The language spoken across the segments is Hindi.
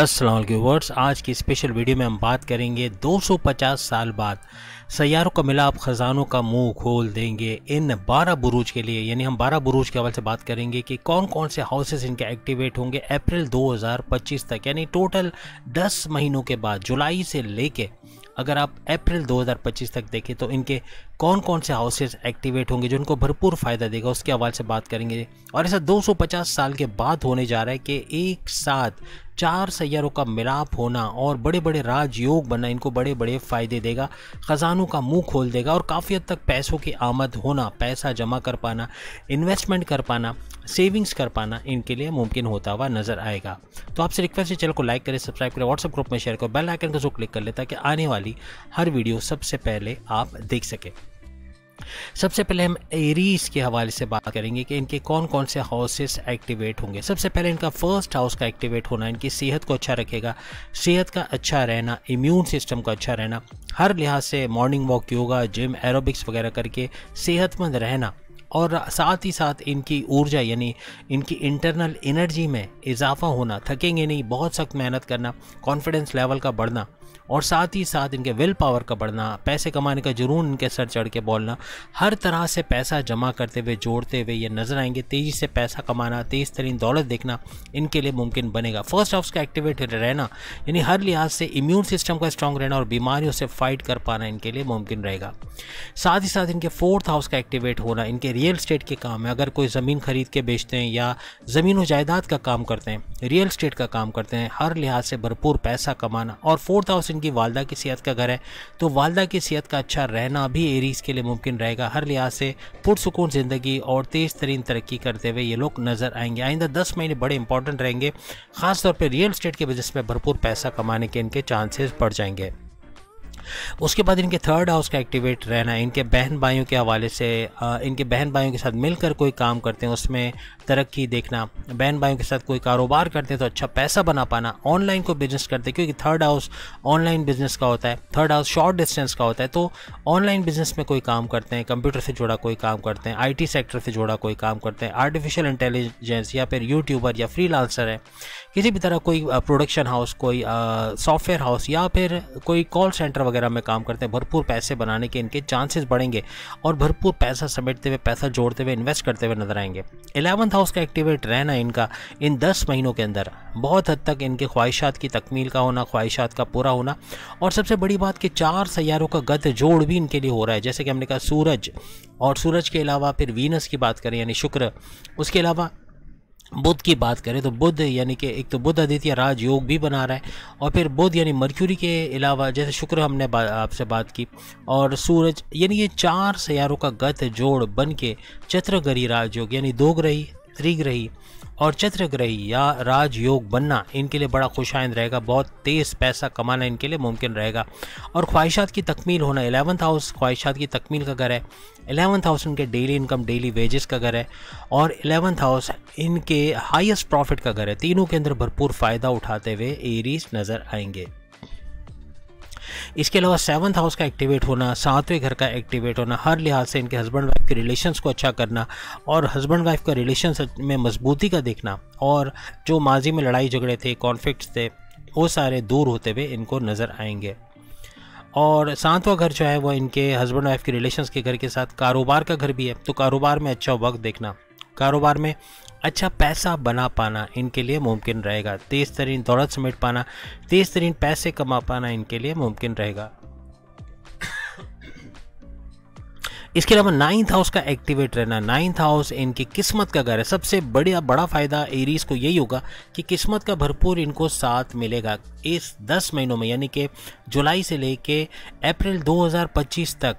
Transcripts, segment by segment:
असलम व्यूवर्स आज की स्पेशल वीडियो में हम बात करेंगे 250 साल बाद सैारों का मिलाप ख़जानों का मुंह खोल देंगे इन 12 बुरूज के लिए यानी हम 12 बुरूज के हवाले से बात करेंगे कि कौन कौन से हाउसेस इनके एक्टिवेट होंगे अप्रैल 2025 तक यानी टोटल 10 महीनों के बाद जुलाई से लेके अगर आप अप्रैल 2025 तक देखें तो इनके कौन कौन से हाउसेज एक्टिवेट होंगे जो उनको भरपूर फ़ायदा देगा उसके हवाले से बात करेंगे और ऐसा 250 साल के बाद होने जा रहा है कि एक साथ चार सैयारों का मिलाप होना और बड़े बड़े राजयोग बनना इनको बड़े बड़े फ़ायदे देगा ख़जानों का मुंह खोल देगा और काफ़ी हद तक पैसों की आमद होना पैसा जमा कर पाना इन्वेस्टमेंट कर पाना सेविंग्स कर पाना इनके लिए मुमकिन होता हुआ नज़र आएगा तो आपसे रिक्वेस्ट है चैनल को लाइक करें सब्सक्राइब करें व्हाट्सअप ग्रुप में शेयर करें बेल आइकन को जो क्लिक कर लेता ताकि आने वाली हर वीडियो सबसे पहले आप देख सकें सबसे पहले हम एरीज के हवाले से बात करेंगे कि इनके कौन कौन से हाउसेस एक्टिवेट होंगे सबसे पहले इनका फर्स्ट हाउस का एक्टिवेट होना इनकी सेहत को अच्छा रखेगा सेहत का अच्छा रहना इम्यून सिस्टम का अच्छा रहना हर लिहाज से morning walk yoga gym aerobics वगैरह करके सेहतमंद रहना और साथ ही साथ इनकी ऊर्जा यानी इनकी इंटरनल एनर्जी में इजाफा होना थकेंगे नहीं बहुत सख्त मेहनत करना कॉन्फिडेंस लेवल का बढ़ना और साथ ही साथ इनके विल पावर का बढ़ना पैसे कमाने का जुनून इनके सर चढ़ के बोलना हर तरह से पैसा जमा करते हुए जोड़ते हुए ये नज़र आएंगे तेज़ी से पैसा कमाना तेज़ तरीन दौलत देखना इनके लिए मुमकिन बनेगा फर्स्ट हाउस का एक्टिवेट रहना यानी हर लिहाज से इम्यून सिस्टम का स्ट्रांग रहना और बीमारियों से फाइट कर पाना इनके लिए मुमकिन रहेगा साथ ही साथ इनके फोर्थ हाउस का एक्टिवेट होना इनके रियल स्टेट के काम में अगर कोई ज़मीन खरीद के बेचते हैं या ज़मीन व जायदाद का काम करते हैं रियल स्टेट का काम करते हैं हर लिहाज से भरपूर पैसा कमाना और फोर्थ हाउस पर्सन की वालदा की सेहत का घर है तो वालदा की सेहत का अच्छा रहना भी एरीज़ के लिए मुमकिन रहेगा हर लिहाज से पुरसकून ज़िंदगी और तेज़ तरीन तरक्की करते हुए ये लोग नज़र आएंगे आइंदा दस महीने बड़े इंपॉर्टेंट रहेंगे खासतौर पर रियल स्टेट के बिजनेस में भरपूर पैसा कमाने के इनके चांसेस बढ़ जाएंगे उसके बाद इनके थर्ड हाउस का एक्टिवेट रहना इनके बहन भाइयों के हवाले से इनके बहन भाइयों के साथ मिलकर कोई काम करते हैं उसमें तरक्की देखना बहन भाइयों के साथ कोई कारोबार करते हैं तो अच्छा पैसा बना पाना ऑनलाइन को बिजनेस करते हैं क्योंकि थर्ड हाउस ऑनलाइन बिजनेस का होता है थर्ड हाउस शॉर्ट डिस्टेंस का होता है तो ऑनलाइन बिजनेस में कोई काम करते हैं कंप्यूटर से जुड़ा कोई काम करते हैं आई सेक्टर से जुड़ा कोई काम करते हैं आर्टिफिशियल इंटेलिजेंस या फिर यूट्यूबर या फ्री है किसी भी तरह कोई प्रोडक्शन हाउस कोई सॉफ्टवेयर हाउस या फिर कोई कॉल सेंटर वगैरह में काम करते हैं भरपूर पैसे बनाने के इनके चांसेस बढ़ेंगे और भरपूर पैसा समेटते हुए पैसा जोड़ते हुए इन्वेस्ट करते हुए नजर आएंगे एलेवंथ हाउस का एक्टिवेट रहना इनका इन दस महीनों के अंदर बहुत हद तक इनके ख्वाहिशात की तकमील का होना ख्वाहिशात का पूरा होना और सबसे बड़ी बात कि चार सैारों का गत जोड़ भी इनके लिए हो रहा है जैसे कि हमने कहा सूरज और सूरज के अलावा फिर वीनस की बात करें यानी शुक्र उसके अलावा बुद्ध की बात करें तो बुद्ध यानी कि एक तो बुद्ध आदित्य राज योग भी बना रहा है और फिर बुद्ध यानी मर्क्यूरी के अलावा जैसे शुक्र हमने बा, आपसे बात की और सूरज यानी ये चार सैारों का गत जोड़ बन के चत्रगरी राजयोग यानी दो ग्रही त्रिग्रही और चतुर्ग्रही या राजयोग बनना इनके लिए बड़ा खुशाइंद रहेगा बहुत तेज़ पैसा कमाना इनके लिए मुमकिन रहेगा और ख्वाहिशात की तकमील होना एलेवंथ हाउस ख्वाहिशात की तकमील का घर है एलेवंथ हाउस इनके डेली इनकम डेली वेजेस का घर है और एलेवंथ हाउस इनके हाईएस्ट प्रॉफिट का घर है तीनों के अंदर भरपूर फ़ायदा उठाते हुए एरीज नज़र आएंगे इसके अलावा सेवन्थ हाउस का एक्टिवेट होना सातवें घर का एक्टिवेट होना हर लिहाज से इनके हस्बैंड वाइफ के रिलेशंस को अच्छा करना और हस्बैंड वाइफ का रिलेशन में मजबूती का देखना और जो माजी में लड़ाई झगड़े थे कॉन्फ्लिक्ट थे वो सारे दूर होते हुए इनको नज़र आएंगे और सातवां घर जो है वो इनके हस्बैंड वाइफ के रिलेशंस के घर के साथ कारोबार का घर भी है तो कारोबार में अच्छा वक्त देखना कारोबार में अच्छा पैसा बना पाना इनके लिए मुमकिन रहेगा तेज तरीन दौलत समेट पाना तेज तरीन पैसे कमा पाना इनके लिए मुमकिन रहेगा इसके अलावा नाइन्थ हाउस का एक्टिवेट रहना नाइन्थ हाउस इनकी किस्मत का घर है सबसे बढ़िया बड़ा फ़ायदा एरीज को यही होगा कि किस्मत का भरपूर इनको साथ मिलेगा इस 10 महीनों में यानी कि जुलाई से लेके अप्रैल 2025 तक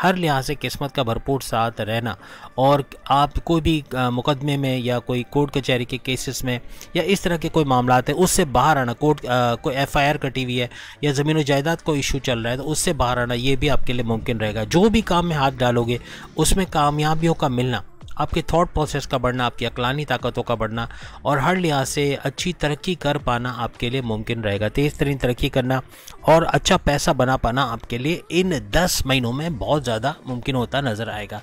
हर लिहाज से किस्मत का भरपूर साथ रहना और आप कोई भी मुकदमे में या कोई कोर्ट कचहरी के केसेस में या इस तरह के कोई मामला हैं उससे बाहर आना कोर्ट कोई एफ़ आई आर कटी हुई है या ज़मीन जायदाद को इशू चल रहा है तो उससे बाहर आना ये भी आपके लिए मुमकिन रहेगा जो भी काम में हाथ डालोगे उसमें कामयाबियों का मिलना आपके थॉट प्रोसेस का बढ़ना आपकी अकलानी ताकतों का बढ़ना और हर लिहाज से अच्छी तरक्की कर पाना आपके लिए मुमकिन रहेगा तेज़ तरीन तरक्की करना और अच्छा पैसा बना पाना आपके लिए इन दस महीनों में बहुत ज़्यादा मुमकिन होता नज़र आएगा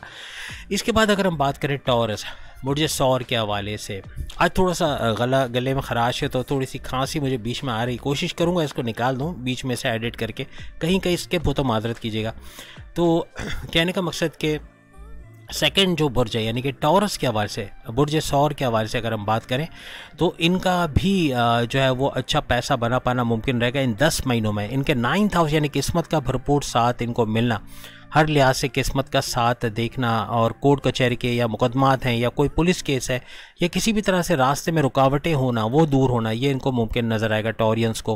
इसके बाद अगर हम बात करें टॉरस मुझे सौर के हवाले से आज थोड़ा सा गला गले में खराश है तो थोड़ी सी खांसी मुझे बीच में आ रही कोशिश करूँगा इसको निकाल दूँ बीच में से एडिट करके कहीं कहीं स्किप हो तो माजरत कीजिएगा तो कहने का मकसद के सेकेंड जो बुर्ज है यानी कि टॉरस के हवाले से बुर्ज सौर के हवाले से अगर हम बात करें तो इनका भी जो है वो अच्छा पैसा बना पाना मुमकिन रहेगा इन दस महीनों में इनके नाइन हाउस यानी किस्मत का भरपूर साथ इनको मिलना हर लिहाज से किस्मत का साथ देखना और कोर्ट कचहरी के या मुकदमात हैं या कोई पुलिस केस है या किसी भी तरह से रास्ते में रुकावटें होना वो दूर होना ये इनको मुमकिन नज़र आएगा टॉरियंस को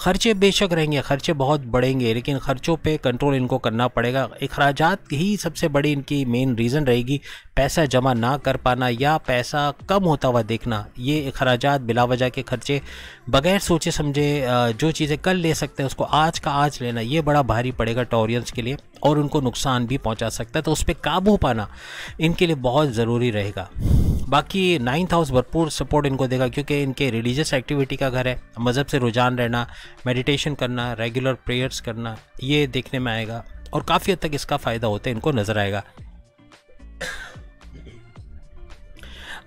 खर्चे बेशक रहेंगे खर्चे बहुत बढ़ेंगे लेकिन खर्चों पर कंट्रोल इनको करना पड़ेगा अखराज ही सबसे बड़ी इनकी मेन रीज़न रहेगी पैसा जमा ना कर पाना या पैसा कम होता हुआ देखना ये अखराज बिलावजा के खर्चे बगैर सोचे समझे जो चीज़ें कल ले सकते हैं उसको आज का आज लेना ये बड़ा भारी पड़ेगा टॉरियंस के लिए और उनको नुकसान भी पहुंचा सकता है तो उस पर काबू पाना इनके लिए बहुत ज़रूरी रहेगा बाकी नाइन्थ हाउस भरपूर सपोर्ट इनको देगा क्योंकि इनके रिलीजियस एक्टिविटी का घर है मज़हब से रुझान रहना मेडिटेशन करना रेगुलर प्रेयर्स करना ये देखने में आएगा और काफ़ी हद तक इसका फ़ायदा होता है इनको नज़र आएगा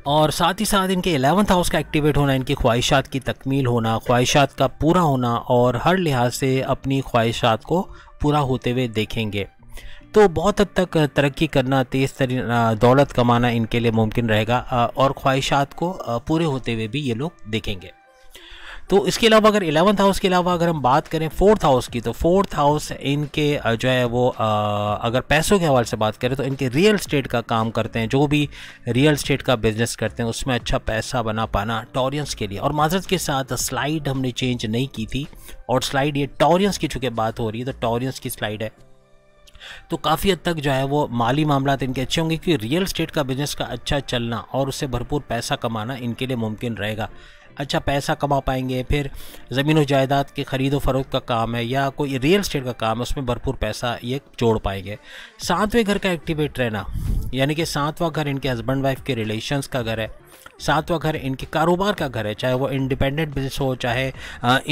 और साथ ही साथ इनके एलेवंथ हाउस का एक्टिवेट होना इनकी ख्वाहिशात की तकमील होना ख्वाहिशात का पूरा होना और हर लिहाज से अपनी ख्वाहिशात को पूरा होते हुए देखेंगे तो बहुत हद तक तरक्की करना तेज़ तरीन दौलत कमाना इनके लिए मुमकिन रहेगा और ख्वाहिशात को पूरे होते हुए भी ये लोग देखेंगे तो इसके अलावा अगर एलेवंथ हाउस के अलावा अगर हम बात करें फोर्थ हाउस की तो फोर्थ हाउस इनके जो है वो अगर पैसों के हवाले से बात करें तो इनके रियल इस्टेट का काम करते हैं जो भी रियल इस्टेट का बिजनेस करते हैं उसमें अच्छा पैसा बना पाना टॉरियंस के लिए और माजरत के साथ स्लाइड हमने चेंज नहीं की थी और स्लाइड ये टॉरियंस की चूँकि बात हो रही है तो टॉरियंस की स्लाइड है तो काफ़ी हद तक जो है वो माली मामला इनके अच्छे होंगे क्योंकि रियल स्टेट का बिजनेस का अच्छा चलना और उससे भरपूर पैसा कमाना इनके लिए मुमकिन रहेगा अच्छा पैसा कमा पाएंगे फिर ज़मीन व जायदाद के ख़रीद व फरोख का काम है या कोई रियल इस्टेट का काम है उसमें भरपूर पैसा ये जोड़ पाएंगे सातवें घर का एक्टिवेट रहना यानी कि सातवां घर इनके हस्बैंड वाइफ के रिलेशंस का घर है सातवां घर इनके कारोबार का घर है चाहे वो इंडिपेंडेंट बिजनेस हो चाहे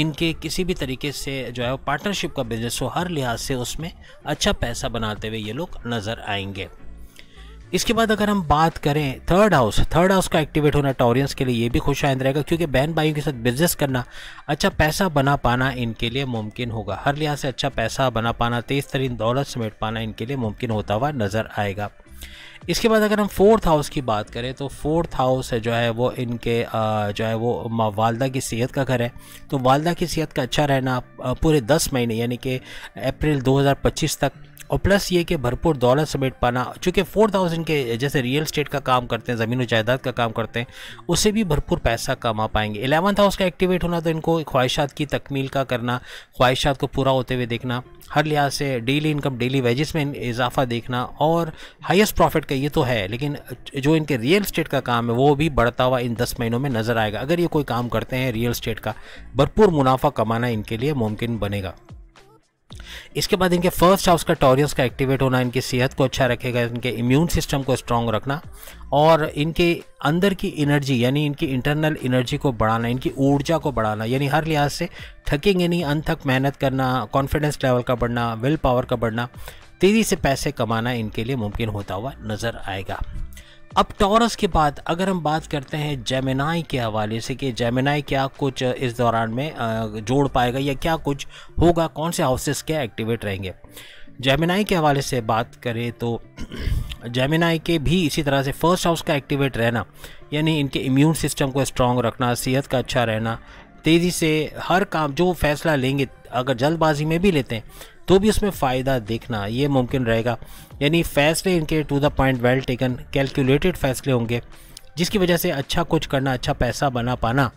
इनके किसी भी तरीके से जो है वो पार्टनरशिप का बिजनेस हो हर लिहाज से उसमें अच्छा पैसा बनाते हुए ये लोग नज़र आएंगे इसके बाद अगर हम बात करें थर्ड हाउस थर्ड हाउस का एक्टिवेट होना टॉरियंस के लिए ये भी खुश आयंद रहेगा क्योंकि बहन भाइयों के साथ बिजनेस करना अच्छा पैसा बना पाना इनके लिए मुमकिन होगा हर लिहाज से अच्छा पैसा बना पाना तेज तरीन दौलत समेट पाना इनके लिए मुमकिन होता हुआ नजर आएगा इसके बाद अगर हम फोर्थ हाउस की बात करें तो फोर्थ हाउस है जो है वो इनके जो है वो वालदा की सेहत का घर है तो वालदा की सेहत का अच्छा रहना पूरे दस महीने यानी कि अप्रैल 2025 तक और प्लस ये कि भरपूर दौलत समेट पाना चूँकि फोर थाउजेंड के जैसे रियल स्टेट का काम करते हैं ज़मीन और जायदाद का काम करते हैं उससे भी भरपूर पैसा कमा पाएंगे एलेवंथ हाउस का एक्टिवेट होना तो इनको ख्वाहिशात की तकमील का करना ख्वाहिशात को पूरा होते हुए देखना हर लिहाज से डेली इनकम डेली वेजेस में इजाफा देखना और हाइस्ट प्रॉफिट का ये तो है लेकिन जो इनके रियल स्टेट का काम है वो भी बढ़ता हुआ इन दस महीनों में नज़र आएगा अगर ये कोई काम करते हैं रियल स्टेट का भरपूर मुनाफा कमाना इनके लिए मुमकिन बनेगा इसके बाद इनके फर्स्ट हाउस का टॉरियस का एक्टिवेट होना इनकी सेहत को अच्छा रखेगा इनके इम्यून सिस्टम को स्ट्रांग रखना और इनके अंदर की एनर्जी यानी इनकी इंटरनल एनर्जी को बढ़ाना इनकी ऊर्जा को बढ़ाना यानी हर लिहाज से थकेंगे नहीं अनथक मेहनत करना कॉन्फिडेंस लेवल का बढ़ना विल पावर का बढ़ना तेज़ी से पैसे कमाना इनके लिए मुमकिन होता हुआ नज़र आएगा अब टॉरस के बाद अगर हम बात करते हैं जेमिनाई के हवाले से कि जेमिनाई क्या कुछ इस दौरान में जोड़ पाएगा या क्या कुछ होगा कौन से हाउसेस क्या एक्टिवेट रहेंगे जेमिनाई के हवाले से बात करें तो जेमिनाई के भी इसी तरह से फर्स्ट हाउस का एक्टिवेट रहना यानी इनके इम्यून सिस्टम को स्ट्रॉन्ग रखना सेहत का अच्छा रहना तेज़ी से हर काम जो फैसला लेंगे अगर जल्दबाजी में भी लेते हैं तो भी उसमें फ़ायदा देखना ये मुमकिन रहेगा यानी फैसले इनके to the point well taken calculated फैसले होंगे जिसकी वजह से अच्छा कुछ करना अच्छा पैसा बना पाना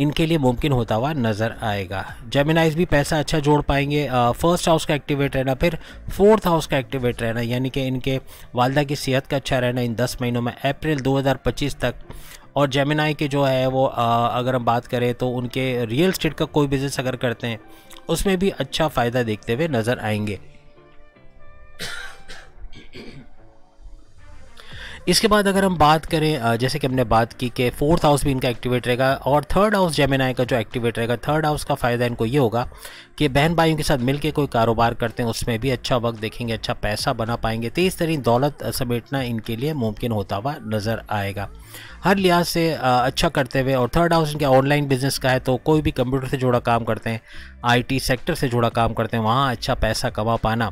इनके लिए मुमकिन होता हुआ नज़र आएगा जेमिनाइज भी पैसा अच्छा जोड़ पाएंगे फर्स्ट हाउस का एक्टिवेट रहना फिर फोर्थ हाउस का एक्टिवेट रहना यानी कि इनके वालदा की सेहत का अच्छा रहना इन 10 महीनों में अप्रैल 2025 तक और जेमिनाई के जो है वो आ, अगर हम बात करें तो उनके रियल स्टेट का कोई बिज़नेस अगर करते हैं उसमें भी अच्छा फ़ायदा देखते हुए नज़र आएंगे इसके बाद अगर हम बात करें जैसे कि हमने बात की कि फोर्थ हाउस भी इनका एक्टिवेट रहेगा और थर्ड हाउस जेमिनाई का जो एक्टिवेट रहेगा थर्ड हाउस का फ़ायदा इनको ये होगा कि बहन भाइयों के साथ मिलकर कोई कारोबार करते हैं उसमें भी अच्छा वक्त देखेंगे अच्छा पैसा बना पाएंगे तेज़ तो तरीन दौलत समेटना इनके लिए मुमकिन होता हुआ नज़र आएगा हर लिहाज से अच्छा करते हुए और थर्ड हाउस इनके ऑनलाइन बिजनेस का है तो कोई भी कंप्यूटर से जुड़ा काम करते हैं आईटी सेक्टर से जुड़ा काम करते हैं वहाँ अच्छा पैसा कमा पाना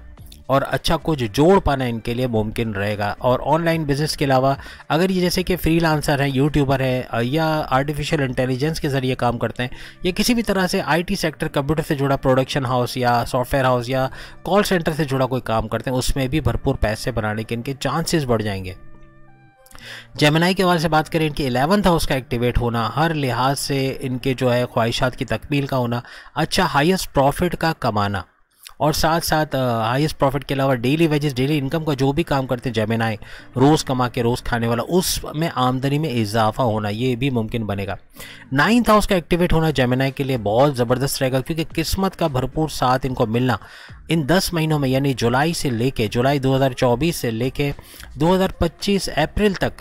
और अच्छा कुछ जोड़ पाना इनके लिए मुमकिन रहेगा और ऑनलाइन बिजनेस के अलावा अगर ये जैसे कि फ्री लांसर हैं यूट्यूबर है या आर्टिफिशियल इंटेलिजेंस के ज़रिए काम करते हैं या किसी भी तरह से आईटी सेक्टर कंप्यूटर से जुड़ा प्रोडक्शन हाउस या सॉफ्टवेयर हाउस या कॉल सेंटर से जुड़ा कोई काम करते हैं उसमें भी भरपूर पैसे बनाने के इनके चांसेस बढ़ जाएंगे जेमिनाई के हवाले से बात करें इनके एलेवंथ हाउस का एक्टिवेट होना हर लिहाज से इनके जो है ख्वाहिशात की तकमील का होना अच्छा हाईएस्ट प्रॉफिट का कमाना और साथ साथ हाईएस्ट प्रॉफिट के अलावा डेली वेजेस डेली इनकम का जो भी काम करते हैं जेमेनाई रोज़ कमा के रोज़ खाने वाला उसमें आमदनी में इजाफा होना ये भी मुमकिन बनेगा नाइन्थ हाउस का एक्टिवेट होना जेमिनाए के लिए बहुत ज़बरदस्त रहेगा क्योंकि किस्मत का भरपूर साथ इनको मिलना इन दस महीनों में यानी जुलाई से लेके जुलाई दो से लेके दो अप्रैल तक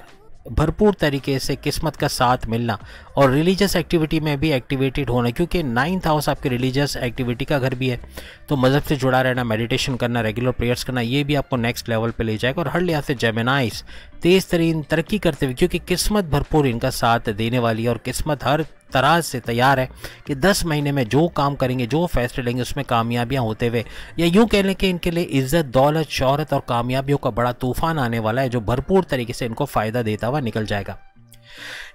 भरपूर तरीके से किस्मत का साथ मिलना और रिलीजियस एक्टिविटी में भी एक्टिवेटेड होना क्योंकि नाइन्थ हाउस आपके रिलीजियस एक्टिविटी का घर भी है तो मज़हब से जुड़ा रहना मेडिटेशन करना रेगुलर प्रेयर्स करना ये भी आपको नेक्स्ट लेवल पे ले जाएगा और हर लिहाज से जेमेनाइस तेज़ तरीन तरक्की करते हुए क्योंकि किस्मत भरपूर इनका साथ देने वाली है और किस्मत हर तरह से तैयार है कि 10 महीने में जो काम करेंगे जो फैसले लेंगे उसमें कामयाबियां होते हुए या यूं कह लें कि इनके लिए इज्जत दौलत शहरत और कामयाबियों का बड़ा तूफान आने वाला है जो भरपूर तरीके से इनको फ़ायदा देता हुआ निकल जाएगा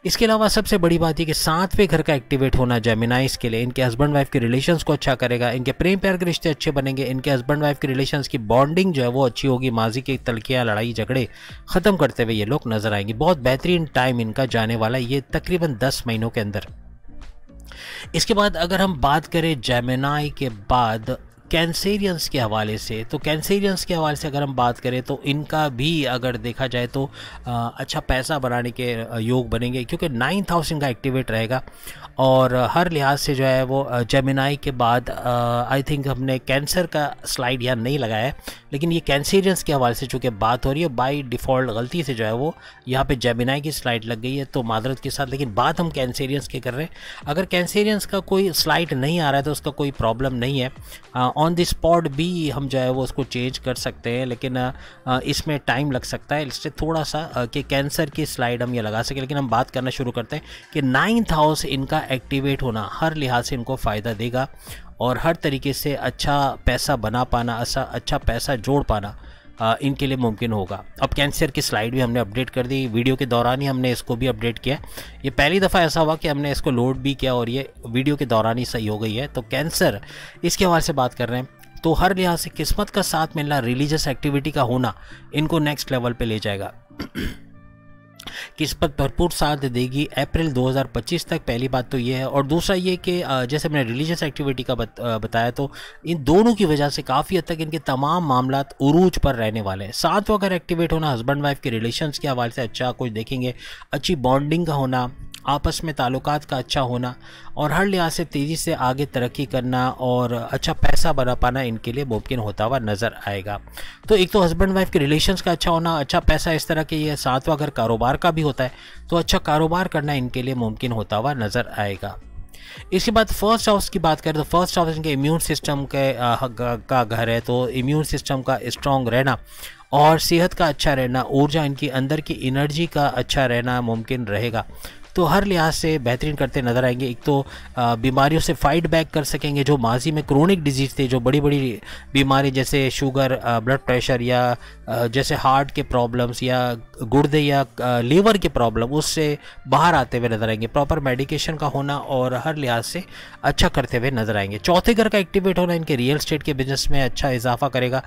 इसके अलावा सबसे बड़ी बात यह कि सातवें घर का एक्टिवेट होना जेमिनाइस के लिए इनके हस्बैंड वाइफ के रिलेशन को अच्छा करेगा इनके प्रेम प्यार के रिश्ते अच्छे बनेंगे इनके हस्बैंड वाइफ के रिलेशन की बॉन्डिंग जो है वो अच्छी होगी माजी की तलखियाँ लड़ाई झगड़े ख़त्म करते हुए ये लोग नजर आएंगे बहुत बेहतरीन टाइम इनका जाने वाला ये तकरीबन दस महीनों के अंदर इसके बाद अगर हम बात करें जैमिनाई के बाद कैंसेरियंस के हवाले से तो कैंसेरियंस के हवाले से अगर हम बात करें तो इनका भी अगर देखा जाए तो अच्छा पैसा बनाने के योग बनेंगे क्योंकि नाइन्थ हाउस इनका एक्टिवेट रहेगा और हर लिहाज से जो है वो जेमिनाई के बाद आई थिंक हमने कैंसर का स्लाइड यहाँ नहीं लगाया है लेकिन ये कैंसेरियंस के हवाले से चूँकि बात हो रही है बाई डिफ़ॉल्ट गलती से जो है वो यहाँ पे जेमिनाई की स्लाइड लग गई है तो मादरत के साथ लेकिन बात हम कैंसेरियंस के कर रहे हैं अगर कैंसेरियंस का कोई स्लाइड नहीं आ रहा है तो उसका कोई प्रॉब्लम नहीं है ऑन द स्पॉट भी हम जो है वो उसको चेंज कर सकते हैं लेकिन इसमें टाइम लग सकता है इससे थोड़ा सा कि कैंसर की स्लाइड हम ये लगा सकें लेकिन हम बात करना शुरू करते हैं कि नाइन्थ हाउस इनका एक्टिवेट होना हर लिहाज से इनको फ़ायदा देगा और हर तरीके से अच्छा पैसा बना पाना ऐसा अच्छा पैसा जोड़ पाना आ, इनके लिए मुमकिन होगा अब कैंसर की स्लाइड भी हमने अपडेट कर दी वीडियो के दौरान ही हमने इसको भी अपडेट किया ये पहली दफ़ा ऐसा हुआ कि हमने इसको लोड भी किया और ये वीडियो के दौरान ही सही हो गई है तो कैंसर इसके हवाले से बात कर रहे हैं तो हर लिहाज से किस्मत का साथ मिलना रिलीजियस एक्टिविटी का होना इनको नेक्स्ट लेवल पे ले जाएगा किस पर भरपूर साथ देगी अप्रैल 2025 तक पहली बात तो ये है और दूसरा ये कि जैसे मैंने रिलीजियस एक्टिविटी का बत, बताया तो इन दोनों की वजह से काफ़ी हद तक इनके तमाम मामला उरूज पर रहने वाले हैं साथ अगर एक्टिवेट होना हस्बैंड वाइफ के रिलेशन के हवाले से अच्छा कुछ देखेंगे अच्छी बॉन्डिंग का होना आपस में ताल्लुक का अच्छा होना और हर लिहाज से तेज़ी से आगे तरक्की करना और अच्छा पैसा बना पाना इनके लिए मुमकिन होता हुआ नज़र आएगा तो एक तो हस्बैंड वाइफ के रिलेशंस का अच्छा होना अच्छा पैसा इस तरह के ये सातवां अगर कारोबार का भी होता है तो अच्छा कारोबार करना इनके लिए मुमकिन होता हुआ नज़र आएगा इसके बाद फर्स्ट हाउस की बात करें तो फर्स्ट हाउस इनके इम्यून सिस्टम के का घर है तो इम्यून सिस्टम का स्ट्रॉन्ग रहना और सेहत का अच्छा रहना ऊर्जा इनकी अंदर की एनर्जी का अच्छा रहना मुमकिन रहेगा तो हर लिहाज से बेहतरीन करते नज़र आएंगे एक तो बीमारियों से फाइट बैक कर सकेंगे जो माजी में क्रोनिक डिजीज़ थे जो बड़ी बड़ी बीमारी जैसे शुगर ब्लड प्रेशर या जैसे हार्ट के प्रॉब्लम्स या गुर्दे या लीवर के प्रॉब्लम उससे बाहर आते हुए नज़र आएंगे प्रॉपर मेडिकेशन का होना और हर लिहाज से अच्छा करते हुए नज़र आएंगे चौथे घर का एक्टिवेट होना इनके रियल स्टेट के बिजनेस में अच्छा इजाफा करेगा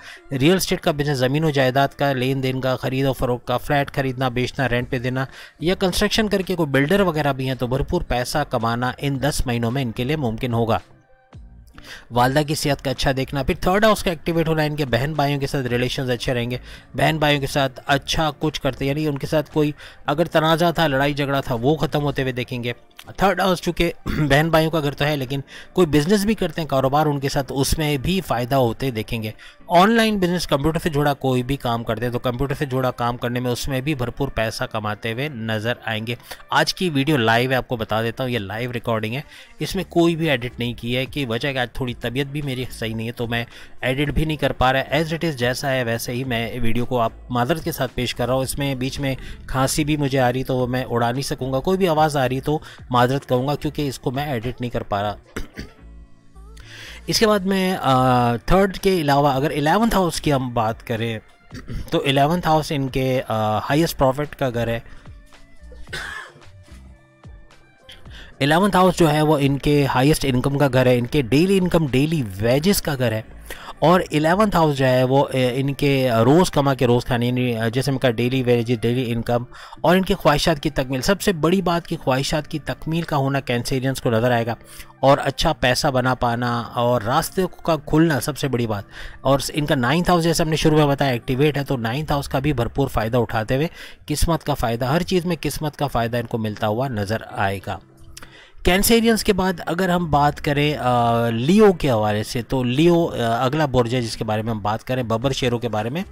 रियल स्टेट का बिजनेस ज़मीन जायदाद का लेन देन का खरीद और फरोख का फ्लैट खरीदना बेचना रेंट पे देना या कंस्ट्रक्शन करके कोई बिल्डर टीचर वगैरह भी हैं तो भरपूर पैसा कमाना इन दस महीनों में इनके लिए मुमकिन होगा वालदा की सेहत का अच्छा देखना फिर थर्ड हाउस का एक्टिवेट होना इनके बहन भाइयों के साथ रिलेशन अच्छे रहेंगे बहन भाइयों के साथ अच्छा कुछ करते यानी उनके साथ कोई अगर तनाजा था लड़ाई झगड़ा था वो ख़त्म होते हुए देखेंगे थर्ड हाउस चूंकि बहन भाइयों का घर तो है लेकिन कोई बिजनेस भी करते हैं कारोबार उनके साथ उसमें भी फ़ायदा होते देखेंगे ऑनलाइन बिजनेस कंप्यूटर से जुड़ा कोई भी काम करते हैं तो कंप्यूटर से जुड़ा काम करने में उसमें भी भरपूर पैसा कमाते हुए नज़र आएंगे आज की वीडियो लाइव है आपको बता देता हूँ ये लाइव रिकॉर्डिंग है इसमें कोई भी एडिट नहीं की है कि वजह आज थोड़ी तबीयत भी मेरी सही नहीं है तो मैं एडिट भी नहीं कर पा रहा एज इट इज़ जैसा है वैसे ही मैं वीडियो को आप मादरत के साथ पेश कर रहा हूँ इसमें बीच में खांसी भी मुझे आ रही तो मैं उड़ा नहीं सकूँगा कोई भी आवाज़ आ रही तो माजरत कहूँगा क्योंकि इसको मैं एडिट नहीं कर पा रहा इसके बाद में थर्ड के अलावा अगर एलेवंथ हाउस की हम बात करें तो एलेवंथ हाउस इनके हाईएस्ट प्रॉफिट का घर है एलेवंथ हाउस जो है वो इनके हाईएस्ट इनकम का घर है इनके डेली इनकम डेली वेजेस का घर है और एलेवंथ हाउस जो है वो इनके रोज़ कमा के रोज़ खाने जैसे इनका डेली वेज डेली इनकम और इनकी ख्वाहिशात की तकमील सबसे बड़ी बात कि ख्वाहिशात की तकमील का होना कैंसेरियंस को नज़र आएगा और अच्छा पैसा बना पाना और रास्ते का खुलना सबसे बड़ी बात और इनका नाइन्थ हाउस जैसे हमने शुरू में बताया एक्टिवेट है तो नाइन्थ हाउस का भी भरपूर फ़ायदा उठाते हुए किस्मत का फ़ायदा हर चीज़ में किस्मत का फ़ायदा इनको मिलता हुआ नज़र आएगा कैंसेरियंस के बाद अगर हम बात करें आ, लियो के हवाले से तो लियो आ, अगला बोर्जा जिसके बारे में हम बात करें बबर शेरों के बारे में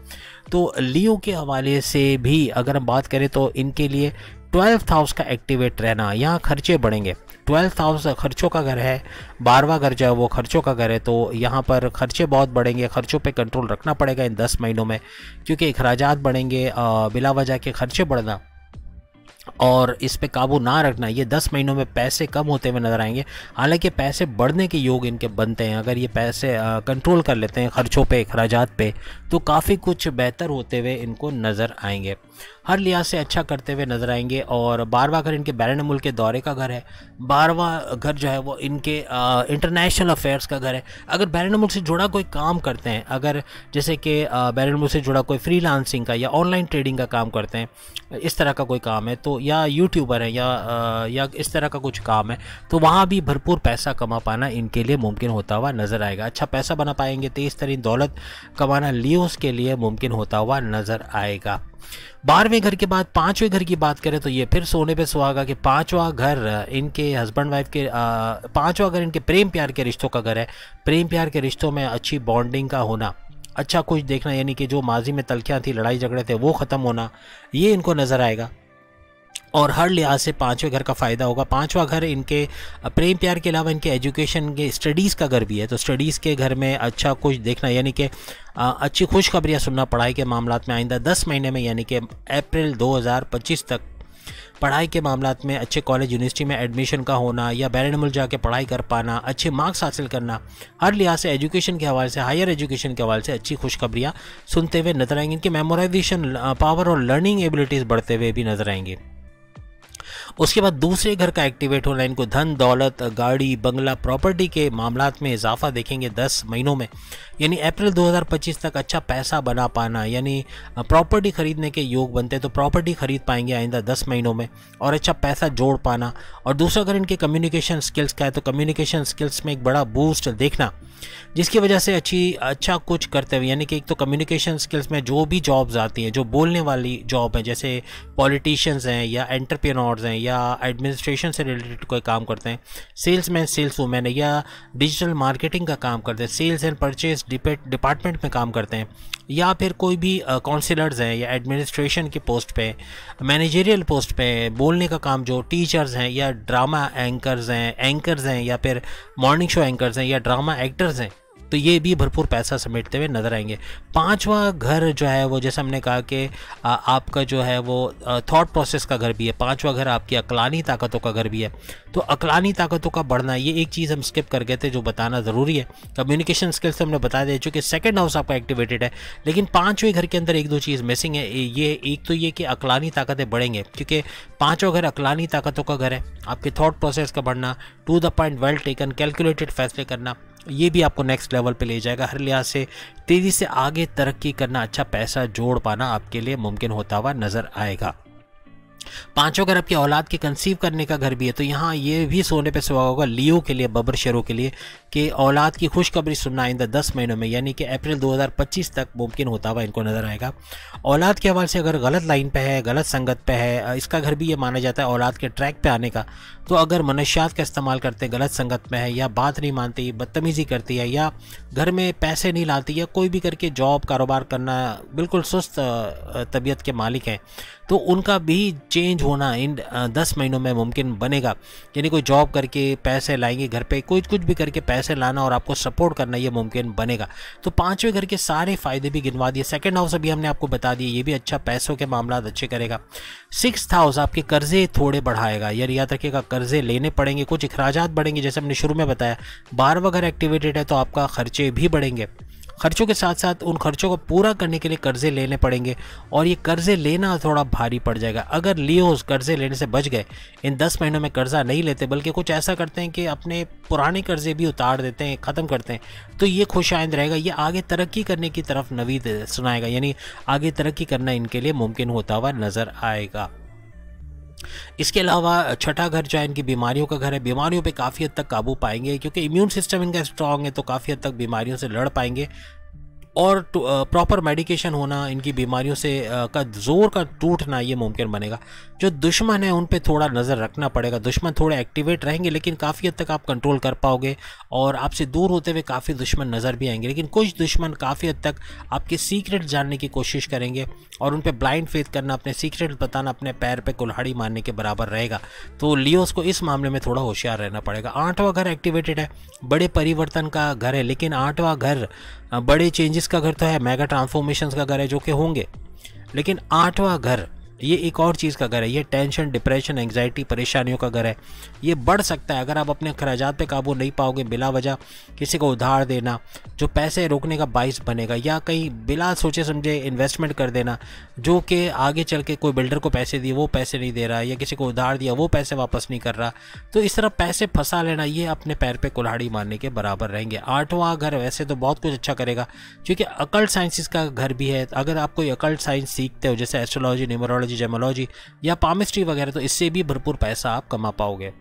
तो लियो के हवाले से भी अगर हम बात करें तो इनके लिए ट्वेल्थ हाउस का एक्टिवेट रहना यहाँ खर्चे बढ़ेंगे ट्वेल्थ हाउस खर्चों का घर है बारवा घर जो है वो खर्चों का घर है तो यहाँ पर खर्चे बहुत बढ़ेंगे खर्चों पे कंट्रोल रखना पड़ेगा इन दस महीनों में क्योंकि अखराज बढ़ेंगे बिला वजह के खर्चे बढ़ना और इस पे काबू ना रखना ये दस महीनों में पैसे कम होते हुए नज़र आएंगे हालांकि पैसे बढ़ने के योग इनके बनते हैं अगर ये पैसे कंट्रोल कर लेते हैं खर्चों पे अखराज पे तो काफ़ी कुछ बेहतर होते हुए इनको नज़र आएंगे हर लिहाज से अच्छा करते हुए नज़र आएंगे और बारवा घर इनके बैरन मुल्क के दौरे का घर है बारवा घर जो है वो इनके इंटरनेशनल अफेयर्स का घर है अगर बैरन मुल्क से जुड़ा कोई काम करते हैं अगर जैसे कि बैरन मुल्क से जुड़ा कोई फ्री का या ऑनलाइन ट्रेडिंग का काम करते हैं इस तरह का कोई काम है तो या यूट्यूबर है या या इस तरह का कुछ काम है तो वहाँ भी भरपूर पैसा कमा पाना इनके लिए मुमकिन होता हुआ नज़र आएगा अच्छा पैसा बना पाएंगे तेज़ तो तरीन दौलत कमाना लियोस के लिए मुमकिन होता हुआ नज़र आएगा बारहवें घर के बाद पाँचवें घर की बात करें तो ये फिर सोने पे सुहागा कि पाँचवा घर इनके हस्बैंड वाइफ के पांचवा घर इनके प्रेम प्यार के रिश्तों का घर है प्रेम प्यार के रिश्तों में अच्छी बॉन्डिंग का होना अच्छा कुछ देखना यानी कि जो माजी में तलखियाँ थी लड़ाई झगड़े थे वो ख़त्म होना ये इनको नज़र आएगा और हर लिहाज से पाँचवें घर का फ़ायदा होगा पांचवा घर इनके प्रेम प्यार के अलावा इनके एजुकेशन के स्टडीज़ का घर भी है तो स्टडीज़ के घर में अच्छा कुछ देखना यानी कि अच्छी खुशखबरियाँ सुनना पढ़ाई के मामला में आइंदा दस महीने में यानी कि अप्रैल 2025 तक पढ़ाई के मामला में अच्छे कॉलेज यूनिवर्सिटी में एडमिशन का होना या बैरनमुल जाके पढ़ाई कर पाना अच्छे मार्क्स हासिल करना हर लिहाज से एजुकेशन के हवाले से हायर एजुकेशन के हवाले से अच्छी खुशखबरियाँ सुनते हुए नजर आएंगे इनकी मेमोराइजेशन पावर और लर्निंग एबिलिटीज़ बढ़ते हुए भी नजर आएंगे उसके बाद दूसरे घर का एक्टिवेट होना इनको धन दौलत गाड़ी बंगला प्रॉपर्टी के मामला में इजाफा देखेंगे दस महीनों में यानी अप्रैल दो तक अच्छा पैसा बना पाना यानी प्रॉपर्टी खरीदने के योग बनते हैं तो प्रॉपर्टी खरीद पाएंगे आइंदा दस महीनों में और अच्छा पैसा जोड़ पाना और दूसरा अगर इनके कम्युनिकेशन स्किल्स का है तो कम्युनिकेशन स्किल्स में एक बड़ा बूस्ट देखना जिसकी वजह से अच्छी अच्छा कुछ करते हुए यानी कि एक तो कम्युनिकेशन स्किल्स में जो भी जॉब्स आती हैं जो बोलने वाली जॉब है जैसे पॉलिटिशियंस हैं या एंटरप्रेन्योर्स हैं या एडमिनिस्ट्रेशन से रिलेटेड कोई काम करते हैं सेल्स मैन सेल्स वूमेन या डिजिटल मार्केटिंग का काम करते हैं सेल्स एंड परचेज डिपार्टमेंट में काम करते हैं या फिर कोई भी काउंसिलर्स हैं या एडमिनिस्ट्रेशन की पोस्ट पे मैनेजरियल पोस्ट पे बोलने का काम जो टीचर्स हैं या ड्रामा एंकर्स हैं एंकर्स हैं या फिर मॉर्निंग शो एंकर्स हैं या ड्रामा एक्टर्स हैं तो ये भी भरपूर पैसा समेटते हुए नज़र आएंगे पाँचवा घर जो है वो जैसे हमने कहा कि आपका जो है वो थाट प्रोसेस का घर भी है पाँचवा घर आपकी अकलानी ताकतों का घर भी है तो अकलानी ताकतों का बढ़ना ये एक चीज़ हम स्किप कर गए थे जो बताना ज़रूरी है कम्युनिकेशन स्किल्स हमने बता दिया चूँकि सेकेंड हाउस आपका एक्टिवेटेड है लेकिन पाँचवें घर के अंदर एक दो चीज़ मिसिंग है ये एक तो ये कि अकलानी ताकतें बढ़ेंगे क्योंकि पाँचवा घर अकलानी ताकतों का घर है आपके थाट प्रोसेस का बढ़ना to the point well taken calculated फैसले करना ये भी आपको नेक्स्ट लेवल पे ले जाएगा हर लिहाज से तेज़ी से आगे तरक्की करना अच्छा पैसा जोड़ पाना आपके लिए मुमकिन होता हुआ नज़र आएगा पांचों घर आपकी औलाद के कंसीव करने का घर भी है तो यहाँ ये भी सोने पे सुहा होगा लियो के लिए बबर शेरों के लिए कि औलाद की खुशखबरी सुनना आइंदा दस महीनों में यानी कि अप्रैल 2025 तक मुमकिन होता हुआ इनको नज़र आएगा औलाद के हवाले से अगर गलत लाइन पर है गलत संगत पर है इसका घर भी ये माना जाता है औलाद के ट्रैक पर आने का तो अगर मनुष्यात का इस्तेमाल करते गलत संगत में है या बात नहीं मानती बदतमीज़ी करती है या घर में पैसे नहीं लाती या कोई भी करके जॉब कारोबार करना बिल्कुल सुस्त तबीयत के मालिक हैं तो उनका भी चेंज होना इन दस महीनों में मुमकिन बनेगा यानी कोई जॉब करके पैसे लाएंगे घर पे कुछ कुछ भी करके पैसे लाना और आपको सपोर्ट करना ये मुमकिन बनेगा तो पाँचवें घर के सारे फ़ायदे भी गिनवा दिए सेकेंड हाउस अभी हमने आपको बता दिए ये भी अच्छा पैसों के मामला अच्छे करेगा सिक्स हाउस आपके कर्जे थोड़े बढ़ाएगा यार याद रखिएगा कर्जे लेने पड़ेंगे कुछ अखराज बढ़ेंगे जैसे हमने शुरू में बताया बारह घर एक्टिवेटेड है तो आपका खर्चे भी बढ़ेंगे खर्चों के साथ साथ उन खर्चों को पूरा करने के लिए कर्ज़े लेने पड़ेंगे और ये कर्ज़े लेना थोड़ा भारी पड़ जाएगा अगर लियो कर्ज़े लेने से बच गए इन दस महीनों में कर्ज़ा नहीं लेते बल्कि कुछ ऐसा करते हैं कि अपने पुराने कर्ज़े भी उतार देते हैं ख़त्म करते हैं तो ये खुश आइंद रहेगा ये आगे तरक्की करने की तरफ नवीद सुनाएगा यानी आगे तरक्की करना इनके लिए मुमकिन होता हुआ नज़र आएगा इसके अलावा छठा घर जो है इनकी बीमारियों का घर है बीमारियों पे काफ़ी हद तक काबू पाएंगे क्योंकि इम्यून सिस्टम इनका स्ट्रांग है तो काफ़ी हद तक बीमारियों से लड़ पाएंगे और प्रॉपर मेडिकेशन uh, होना इनकी बीमारियों से uh, का जोर का टूटना ये मुमकिन बनेगा जो दुश्मन है उन पर थोड़ा नज़र रखना पड़ेगा दुश्मन थोड़े एक्टिवेट रहेंगे लेकिन काफ़ी हद तक आप कंट्रोल कर पाओगे और आपसे दूर होते हुए काफ़ी दुश्मन नज़र भी आएंगे लेकिन कुछ दुश्मन काफ़ी हद तक आपके सीक्रेट जानने की कोशिश करेंगे और उन पर ब्लाइंड फेथ करना अपने सीक्रेट बताना अपने पैर पर कुल्हाड़ी मारने के बराबर रहेगा तो लियोस को इस मामले में थोड़ा होशियार रहना पड़ेगा आठवां घर एक्टिवेटेड है बड़े परिवर्तन का घर है लेकिन आठवां घर बड़े चेंजेस का घर तो है मेगा ट्रांसफॉर्मेशन का घर है जो कि होंगे लेकिन आठवां घर ये एक और चीज़ का घर है ये टेंशन डिप्रेशन एंगजाइटी परेशानियों का घर है ये बढ़ सकता है अगर आप अपने खराजात पे काबू नहीं पाओगे बिला वजह किसी को उधार देना जो पैसे रोकने का बाइस बनेगा या कहीं बिला सोचे समझे इन्वेस्टमेंट कर देना जो कि आगे चल के कोई बिल्डर को पैसे दिए वो पैसे नहीं दे रहा या किसी को उधार दिया वो पैसे वापस नहीं कर रहा तो इस तरह पैसे फंसा लेना ये अपने पैर पर कुल्हाड़ी मारने के बराबर रहेंगे आठवां घर वैसे तो बहुत कुछ अच्छा करेगा क्योंकि अकल्ट साइंसिस का घर भी है अगर आप कोई अकल्ट साइंस सीखते हो जैसे एस्ट्रोलॉजी न्यूमरोलॉजी बायोलॉजी जेमोलॉजी या पामिस्ट्री वगैरह तो इससे भी भरपूर पैसा आप कमा पाओगे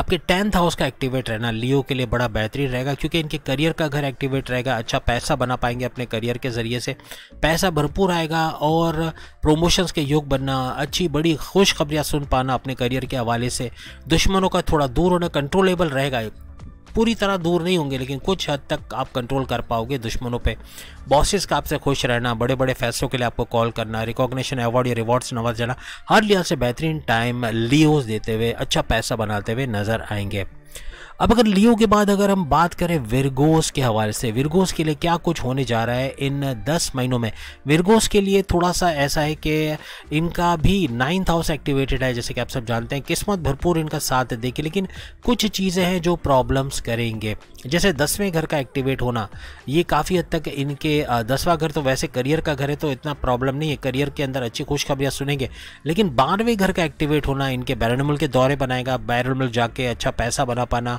आपके टेंथ हाउस का एक्टिवेट रहना लियो के लिए बड़ा बेहतरीन रहेगा क्योंकि इनके करियर का घर एक्टिवेट रहेगा अच्छा पैसा बना पाएंगे अपने करियर के ज़रिए से पैसा भरपूर आएगा और प्रोमोशंस के योग बनना अच्छी बड़ी खुशखबरियाँ सुन पाना अपने करियर के हवाले से दुश्मनों का थोड़ा दूर होना कंट्रोलेबल रहेगा पूरी तरह दूर नहीं होंगे लेकिन कुछ हद तक आप कंट्रोल कर पाओगे दुश्मनों पे बॉसेस का आपसे खुश रहना बड़े बड़े फैसलों के लिए आपको कॉल करना रिकॉग्निशन अवार्ड या रिवॉर्ड्स नवाज जाना हर लिहाज से बेहतरीन टाइम लियोज देते हुए अच्छा पैसा बनाते हुए नज़र आएंगे अब अगर लियो के बाद अगर हम बात करें विरगोस के हवाले से विरगोस के लिए क्या कुछ होने जा रहा है इन दस महीनों में विरगोस के लिए थोड़ा सा ऐसा है कि इनका भी नाइन्थ हाउस एक्टिवेटेड है जैसे कि आप सब जानते हैं किस्मत भरपूर इनका साथ देगी लेकिन कुछ चीज़ें हैं जो प्रॉब्लम्स करेंगे जैसे दसवें घर का एक्टिवेट होना ये काफ़ी हद तक इनके दसवा घर तो वैसे करियर का घर है तो इतना प्रॉब्लम नहीं है करियर के अंदर अच्छी खुशखबरियाँ सुनेंगे लेकिन बारहवें घर का एक्टिवेट होना इनके बैरनमल के दौरे बनाएगा बैरनमल जाके अच्छा पैसा बना पाना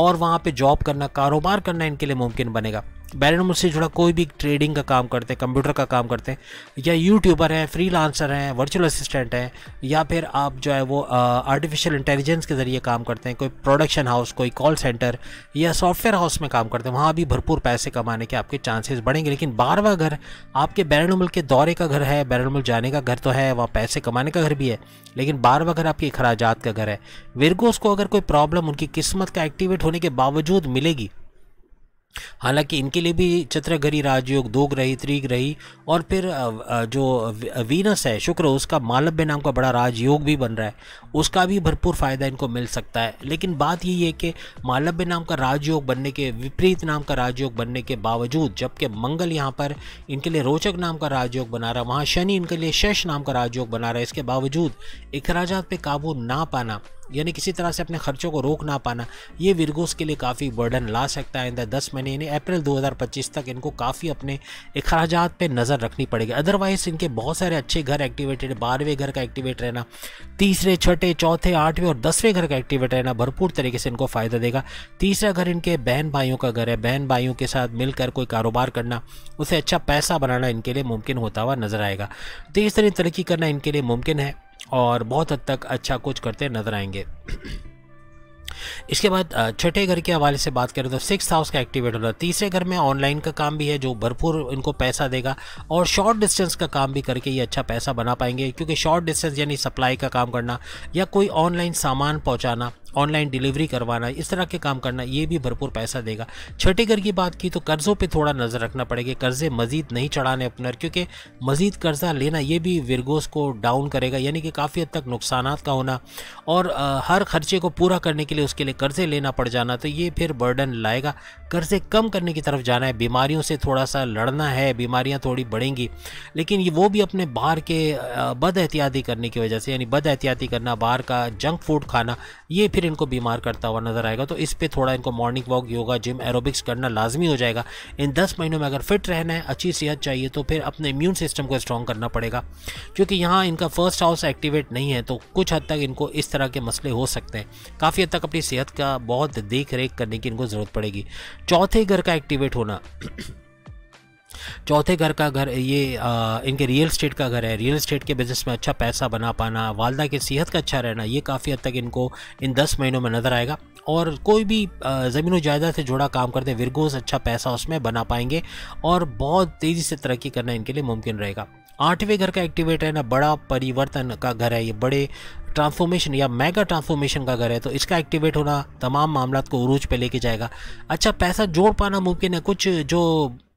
और वहाँ पे जॉब करना कारोबार करना इनके लिए मुमकिन बनेगा बैरनमुल से जुड़ा कोई भी ट्रेडिंग का काम करते हैं कंप्यूटर का काम करते हैं या यूट्यूबर हैं फ्री लांसर हैं वर्चुअल असिस्टेंट हैं या फिर आप जो है वो आर्टिफिशियल इंटेलिजेंस के ज़रिए काम करते हैं कोई प्रोडक्शन हाउस कोई कॉल सेंटर या सॉफ्टवेयर हाउस में काम करते हैं वहाँ भी भरपूर पैसे कमाने के आपके चांसेस बढ़ेंगे लेकिन बारवा घर आपके बैरनमुल के दौरे का घर है बैरनमुल जाने का घर तो है वहाँ पैसे कमाने का घर भी है लेकिन बारवा घर आपके अखराजात का घर है विरगोस को अगर कोई प्रॉब्लम उनकी किस्मत का एक्टिवेट निकट होने के बावजूद मिलेगी हालांकि इनके लिए भी चित्रगरी राजयोग दो ग्रही ग्रही और फिर जो वीनस है शुक्र उसका मालव्य नाम का बड़ा राजयोग भी बन रहा है उसका भी भरपूर फ़ायदा इनको मिल सकता है लेकिन बात यही है कि मालव्य नाम का राजयोग बनने के विपरीत नाम का राजयोग बनने के बावजूद जबकि मंगल यहाँ पर इनके लिए रोचक नाम का राजयोग बना रहा है वहाँ शनि इनके लिए शेष नाम का राजयोग बना रहा है इसके बावजूद इखराजात पर काबू ना पाना यानी किसी तरह से अपने खर्चों को रोक ना पाना ये विरगोस के लिए काफ़ी बर्डन ला सकता है इंदर दस महीने यानी अप्रैल 2025 तक इनको काफ़ी अपने अखराज पर नज़र रखनी पड़ेगी अदरवाइज इनके बहुत सारे अच्छे घर एक्टिवेटेड बारहवें घर का एक्टिवेट रहना तीसरे छठे चौथे आठवें और दसवें घर का एक्टिवेट रहना भरपूर तरीके से इनको फ़ायदा देगा तीसरा घर इनके बहन भाइयों का घर है बहन भाइयों के साथ मिलकर कोई कारोबार करना उसे अच्छा पैसा बनाना इनके लिए मुमकिन होता हुआ नज़र आएगा तीसरी तो तरक्की करना इनके लिए मुमकिन है और बहुत हद तक अच्छा कुछ करते नजर आएंगे इसके बाद छठे घर के हवाले से बात करें तो सिक्स हाउस का एक्टिवेट है तीसरे घर में ऑनलाइन का काम भी है जो भरपूर इनको पैसा देगा और शॉर्ट डिस्टेंस का काम भी करके ये अच्छा पैसा बना पाएंगे क्योंकि शॉर्ट डिस्टेंस यानी सप्लाई का काम करना या कोई ऑनलाइन सामान पहुँचाना ऑनलाइन डिलीवरी करवाना इस तरह के काम करना ये भी भरपूर पैसा देगा छठे घर की बात की तो कर्ज़ों पर थोड़ा नज़र रखना पड़ेगा कर्ज़े मज़ीद नहीं चढ़ाने अपने क्योंकि मज़ीद कर्ज़ा लेना ये भी विरगोस को डाउन करेगा यानी कि काफ़ी हद तक नुकसान का होना और हर खर्चे को पूरा करने के लिए उसके लिए कर्ज़े लेना पड़ जाना तो ये फिर बर्डन लाएगा कर्जे कम करने की तरफ जाना है बीमारियों से थोड़ा सा लड़ना है बीमारियाँ थोड़ी बढ़ेंगी लेकिन ये वो भी अपने बाहर के बद एहतियाती करने की वजह से यानी बद एहतियाती करना बाहर का जंक फूड खाना ये फिर इनको बीमार करता हुआ नज़र आएगा तो इस पर थोड़ा इनको morning walk yoga gym aerobics करना लाजमी हो जाएगा इन दस महीनों में अगर फिट रहना है अच्छी सेहत चाहिए तो फिर अपने इम्यून सिस्टम को स्ट्रॉन्ग करना पड़ेगा क्योंकि यहाँ इनका फर्स्ट हाउस एक्टिवेट नहीं है तो कुछ हद तक इनको इस तरह के मसले हो सकते हैं काफ़ी हद तक अपनी सेहत का बहुत देख रेख करने की इनको ज़रूरत पड़ेगी चौथे घर का एक्टिवेट होना चौथे घर का घर ये आ, इनके रियल स्टेट का घर है रियल स्टेट के बिज़नेस में अच्छा पैसा बना पाना वालदा की सेहत का अच्छा रहना ये काफ़ी हद तक इनको इन दस महीनों में नज़र आएगा और कोई भी ज़मीन जायदाद से जुड़ा काम करते विरगोज अच्छा पैसा उसमें बना पाएंगे और बहुत तेज़ी से तरक्की करना इनके लिए मुमकिन रहेगा आठवें घर का एक्टिवेट है ना बड़ा परिवर्तन का घर है ये बड़े ट्रांसफॉर्मेशन या मेगा ट्रांसफॉर्मेशन का घर है तो इसका एक्टिवेट होना तमाम मामला को उरूज पे लेके जाएगा अच्छा पैसा जोड़ पाना मुमकिन है कुछ जो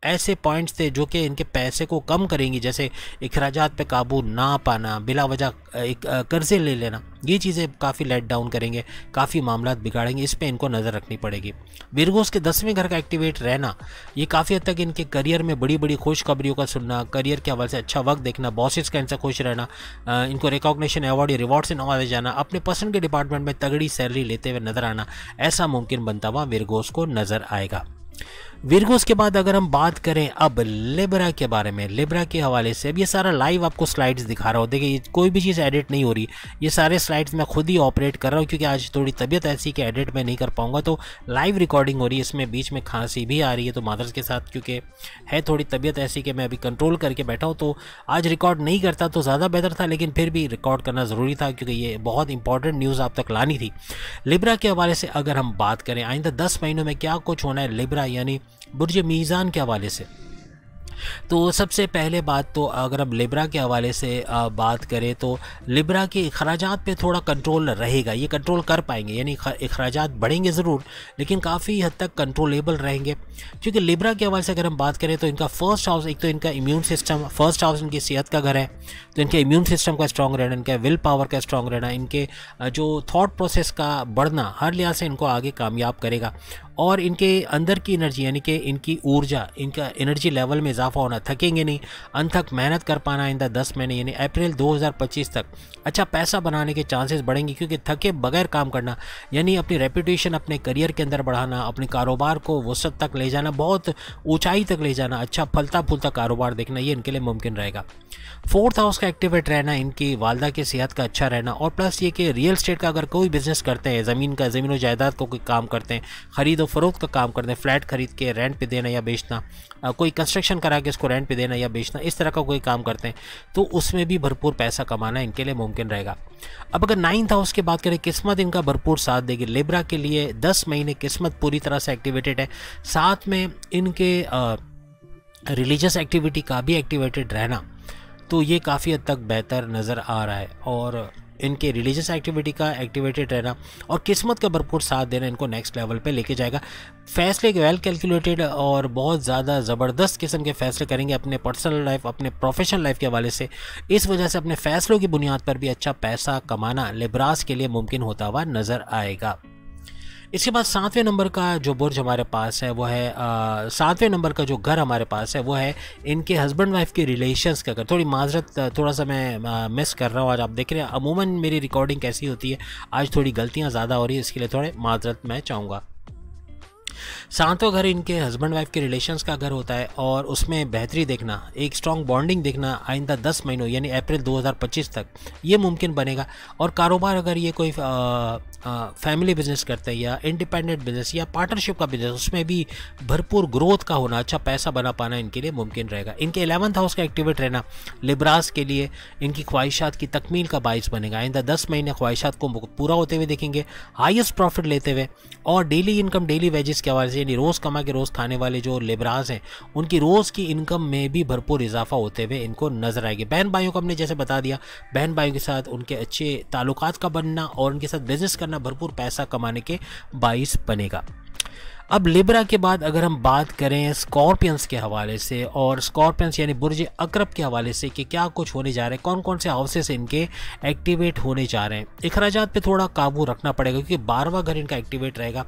ऐसे पॉइंट्स थे जो कि इनके पैसे को कम करेंगी जैसे अखराज पर काबू ना पाना बिला वजह कर्ज़े ले लेना ये चीज़ें काफ़ी लेट डाउन करेंगे काफ़ी मामला बिगाड़ेंगे इस पर इनको नज़र रखनी पड़ेगी वीरगोस के दसवें घर का एक्टिवेट रहना ये काफ़ी हद तक इनके करियर में बड़ी बड़ी खुशखबरियों का सुनना करियर के हवाले से अच्छा वक्त देखना बॉसेस का इनसे खुश रहना इनको रिकॉग्निशन अवार्ड या रिवॉर्ड से नवाजे जाना अपने पसंद के डिपार्टमेंट में तगड़ी सैलरी लेते हुए नज़र आना ऐसा मुमकिन बनता हुआ वीरगोस को नज़र आएगा वीरगो के बाद अगर हम बात करें अब लेब्रा के बारे में लेब्रा के हवाले से अब ये सारा लाइव आपको स्लाइड्स दिखा रहा हूँ देखिए कोई भी चीज़ एडिट नहीं हो रही ये सारे स्लाइड्स मैं खुद ही ऑपरेट कर रहा हूँ क्योंकि आज थोड़ी तबीयत ऐसी कि एडिट मैं नहीं कर पाऊँगा तो लाइव रिकॉर्डिंग हो रही है इसमें बीच में खांसी भी आ रही है तो मादर्स के साथ क्योंकि है थोड़ी तबीयत ऐसी कि मैं अभी कंट्रोल करके बैठा हूँ तो आज रिकॉर्ड नहीं करता तो ज़्यादा बेहतर था लेकिन फिर भी रिकॉर्ड करना ज़रूरी था क्योंकि ये बहुत इंपॉर्टेंट न्यूज़ आप तक लानी थी लिब्रा के हवाले से अगर हम बात करें आइंदा दस महीनों में क्या कुछ होना है लिब्रा यानी बुरज मीज़ान के हवाले से तो सबसे पहले बात तो अगर हम लिब्रा के हवाले से बात करें तो लिब्रा के अखराज पे थोड़ा कंट्रोल रहेगा ये कंट्रोल कर पाएंगे यानी अखराज बढ़ेंगे ज़रूर लेकिन काफ़ी हद तक कंट्रोलेबल रहेंगे क्योंकि लिब्रा के हवाले से अगर हम बात करें तो इनका फर्स्ट हाउस एक तो इनका इम्यून सिस्टम फर्स्ट हाउस इनकी सेहत का घर है तो इनके इम्यून सिस्टम का स्ट्रॉग रहना इनका विल पावर का स्ट्रॉन्ग रहना इनके जो थाट प्रोसेस का बढ़ना हर लिहाज से इनको आगे कामयाब करेगा और इनके अंदर की एनर्जी यानी कि इनकी ऊर्जा इनका एनर्जी लेवल में इजाफा होना थकेंगे नहीं अनथक मेहनत कर पाना इंदा दस महीने यानी अप्रैल 2025 तक अच्छा पैसा बनाने के चांसेस बढ़ेंगे क्योंकि थके बगैर काम करना यानी अपनी रेपूटेशन अपने करियर के अंदर बढ़ाना अपने कारोबार को वसत तक ले जाना बहुत ऊँचाई तक ले जाना अच्छा फलता फूलता कारोबार देखना ये इनके लिए मुमकिन रहेगा फोर्थ हाउस का एक्टिवेट रहना इनकी वालदा की सेहत का अच्छा रहना और प्लस ये कि रियल स्टेट का अगर कोई बिज़नेस करते हैं ज़मीन का ज़मीन व जायदाद को कोई काम करते हैं ख़रीद और फ़रोख्त का काम करते हैं फ्लैट ख़रीद के रेंट पे देना या बेचना कोई कंस्ट्रक्शन करा के उसको रेंट पे देना या बेचना इस तरह का कोई काम करते हैं तो उसमें भी भरपूर पैसा कमाना इनके लिए मुमकिन रहेगा अब अगर नाइन्थ हाउस की बात करें किस्मत इनका भरपूर साथ देगी लेबरा के लिए दस महीने किस्मत पूरी तरह से एक्टिवेटेड है साथ में इनके रिलीजियस एक्टिविटी का भी एक्टिवेटेड रहना तो ये काफ़ी हद तक बेहतर नज़र आ रहा है और इनके रिलीजियस एक्टिविटी का एक्टिवेटेड रहना और किस्मत का भरपूर साथ देना इनको नेक्स्ट लेवल पे लेके जाएगा फैसले वेल कैलकुलेटेड और बहुत ज़्यादा ज़बरदस्त किस्म के फैसले करेंगे अपने पर्सनल लाइफ अपने प्रोफेशनल लाइफ के हवाले से इस वजह से अपने फैसलों की बुनियाद पर भी अच्छा पैसा कमाना लिब्रास के लिए मुमकिन होता हुआ नज़र आएगा इसके बाद सातवें नंबर का जो बुर्ज हमारे पास है वो है सातवें नंबर का जो घर हमारे पास है वो है इनके हस्बैंड वाइफ के रिलेशंस का घर थोड़ी माजरत थोड़ा सा मैं मिस कर रहा हूँ आज आप देख रहे हैं अमूमन मेरी रिकॉर्डिंग कैसी होती है आज थोड़ी गलतियाँ ज़्यादा हो रही है इसके लिए थोड़े माजरत मैं चाहूँगा सातों घर इनके हस्बैंड वाइफ के रिलेशंस का घर होता है और उसमें बेहतरी देखना एक स्ट्रॉन्ग बॉन्डिंग देखना आइंदा दस महीनों यानी अप्रैल 2025 तक ये मुमकिन बनेगा और कारोबार अगर ये कोई फैमिली बिजनेस करते हैं या इंडिपेंडेंट बिजनेस या पार्टनरशिप का बिजनेस उसमें भी भरपूर ग्रोथ का होना अच्छा पैसा बना पाना इनके लिए मुमकिन रहेगा इनके एलेवंथ हाउस का एक्टिवेट रहना लिब्रास के लिए इनकी ख्वाहिशात की तकमील का बायस बनेगा आइंदा दस महीने ख्वाहिशात को पूरा होते हुए देखेंगे हाइस्ट प्रॉफिट लेते हुए और डेली इनकम डेली वेजेस इसके हवाले से यानी रोज़ कमा के रोज़ खाने वाले जो लेबराज हैं उनकी रोज़ की इनकम में भी भरपूर इजाफा होते हुए इनको नजर आएगी बहन भाइयों को हमने जैसे बता दिया बहन भाइयों के साथ उनके अच्छे ताल्लुक का बनना और उनके साथ बिजनेस करना भरपूर पैसा कमाने के बाइस बनेगा अब लिब्रा के बाद अगर हम बात करें स्कॉर्पियंस के हवाले से और स्कॉर्पियंस यानी बुर्ज अकरब के हवाले से कि क्या कुछ होने जा रहे हैं कौन कौन से हाउसेस इनके एक्टिवेट होने जा रहे हैं अखराज पे थोड़ा काबू रखना पड़ेगा क्योंकि बारहवा घर इनका एक्टिवेट रहेगा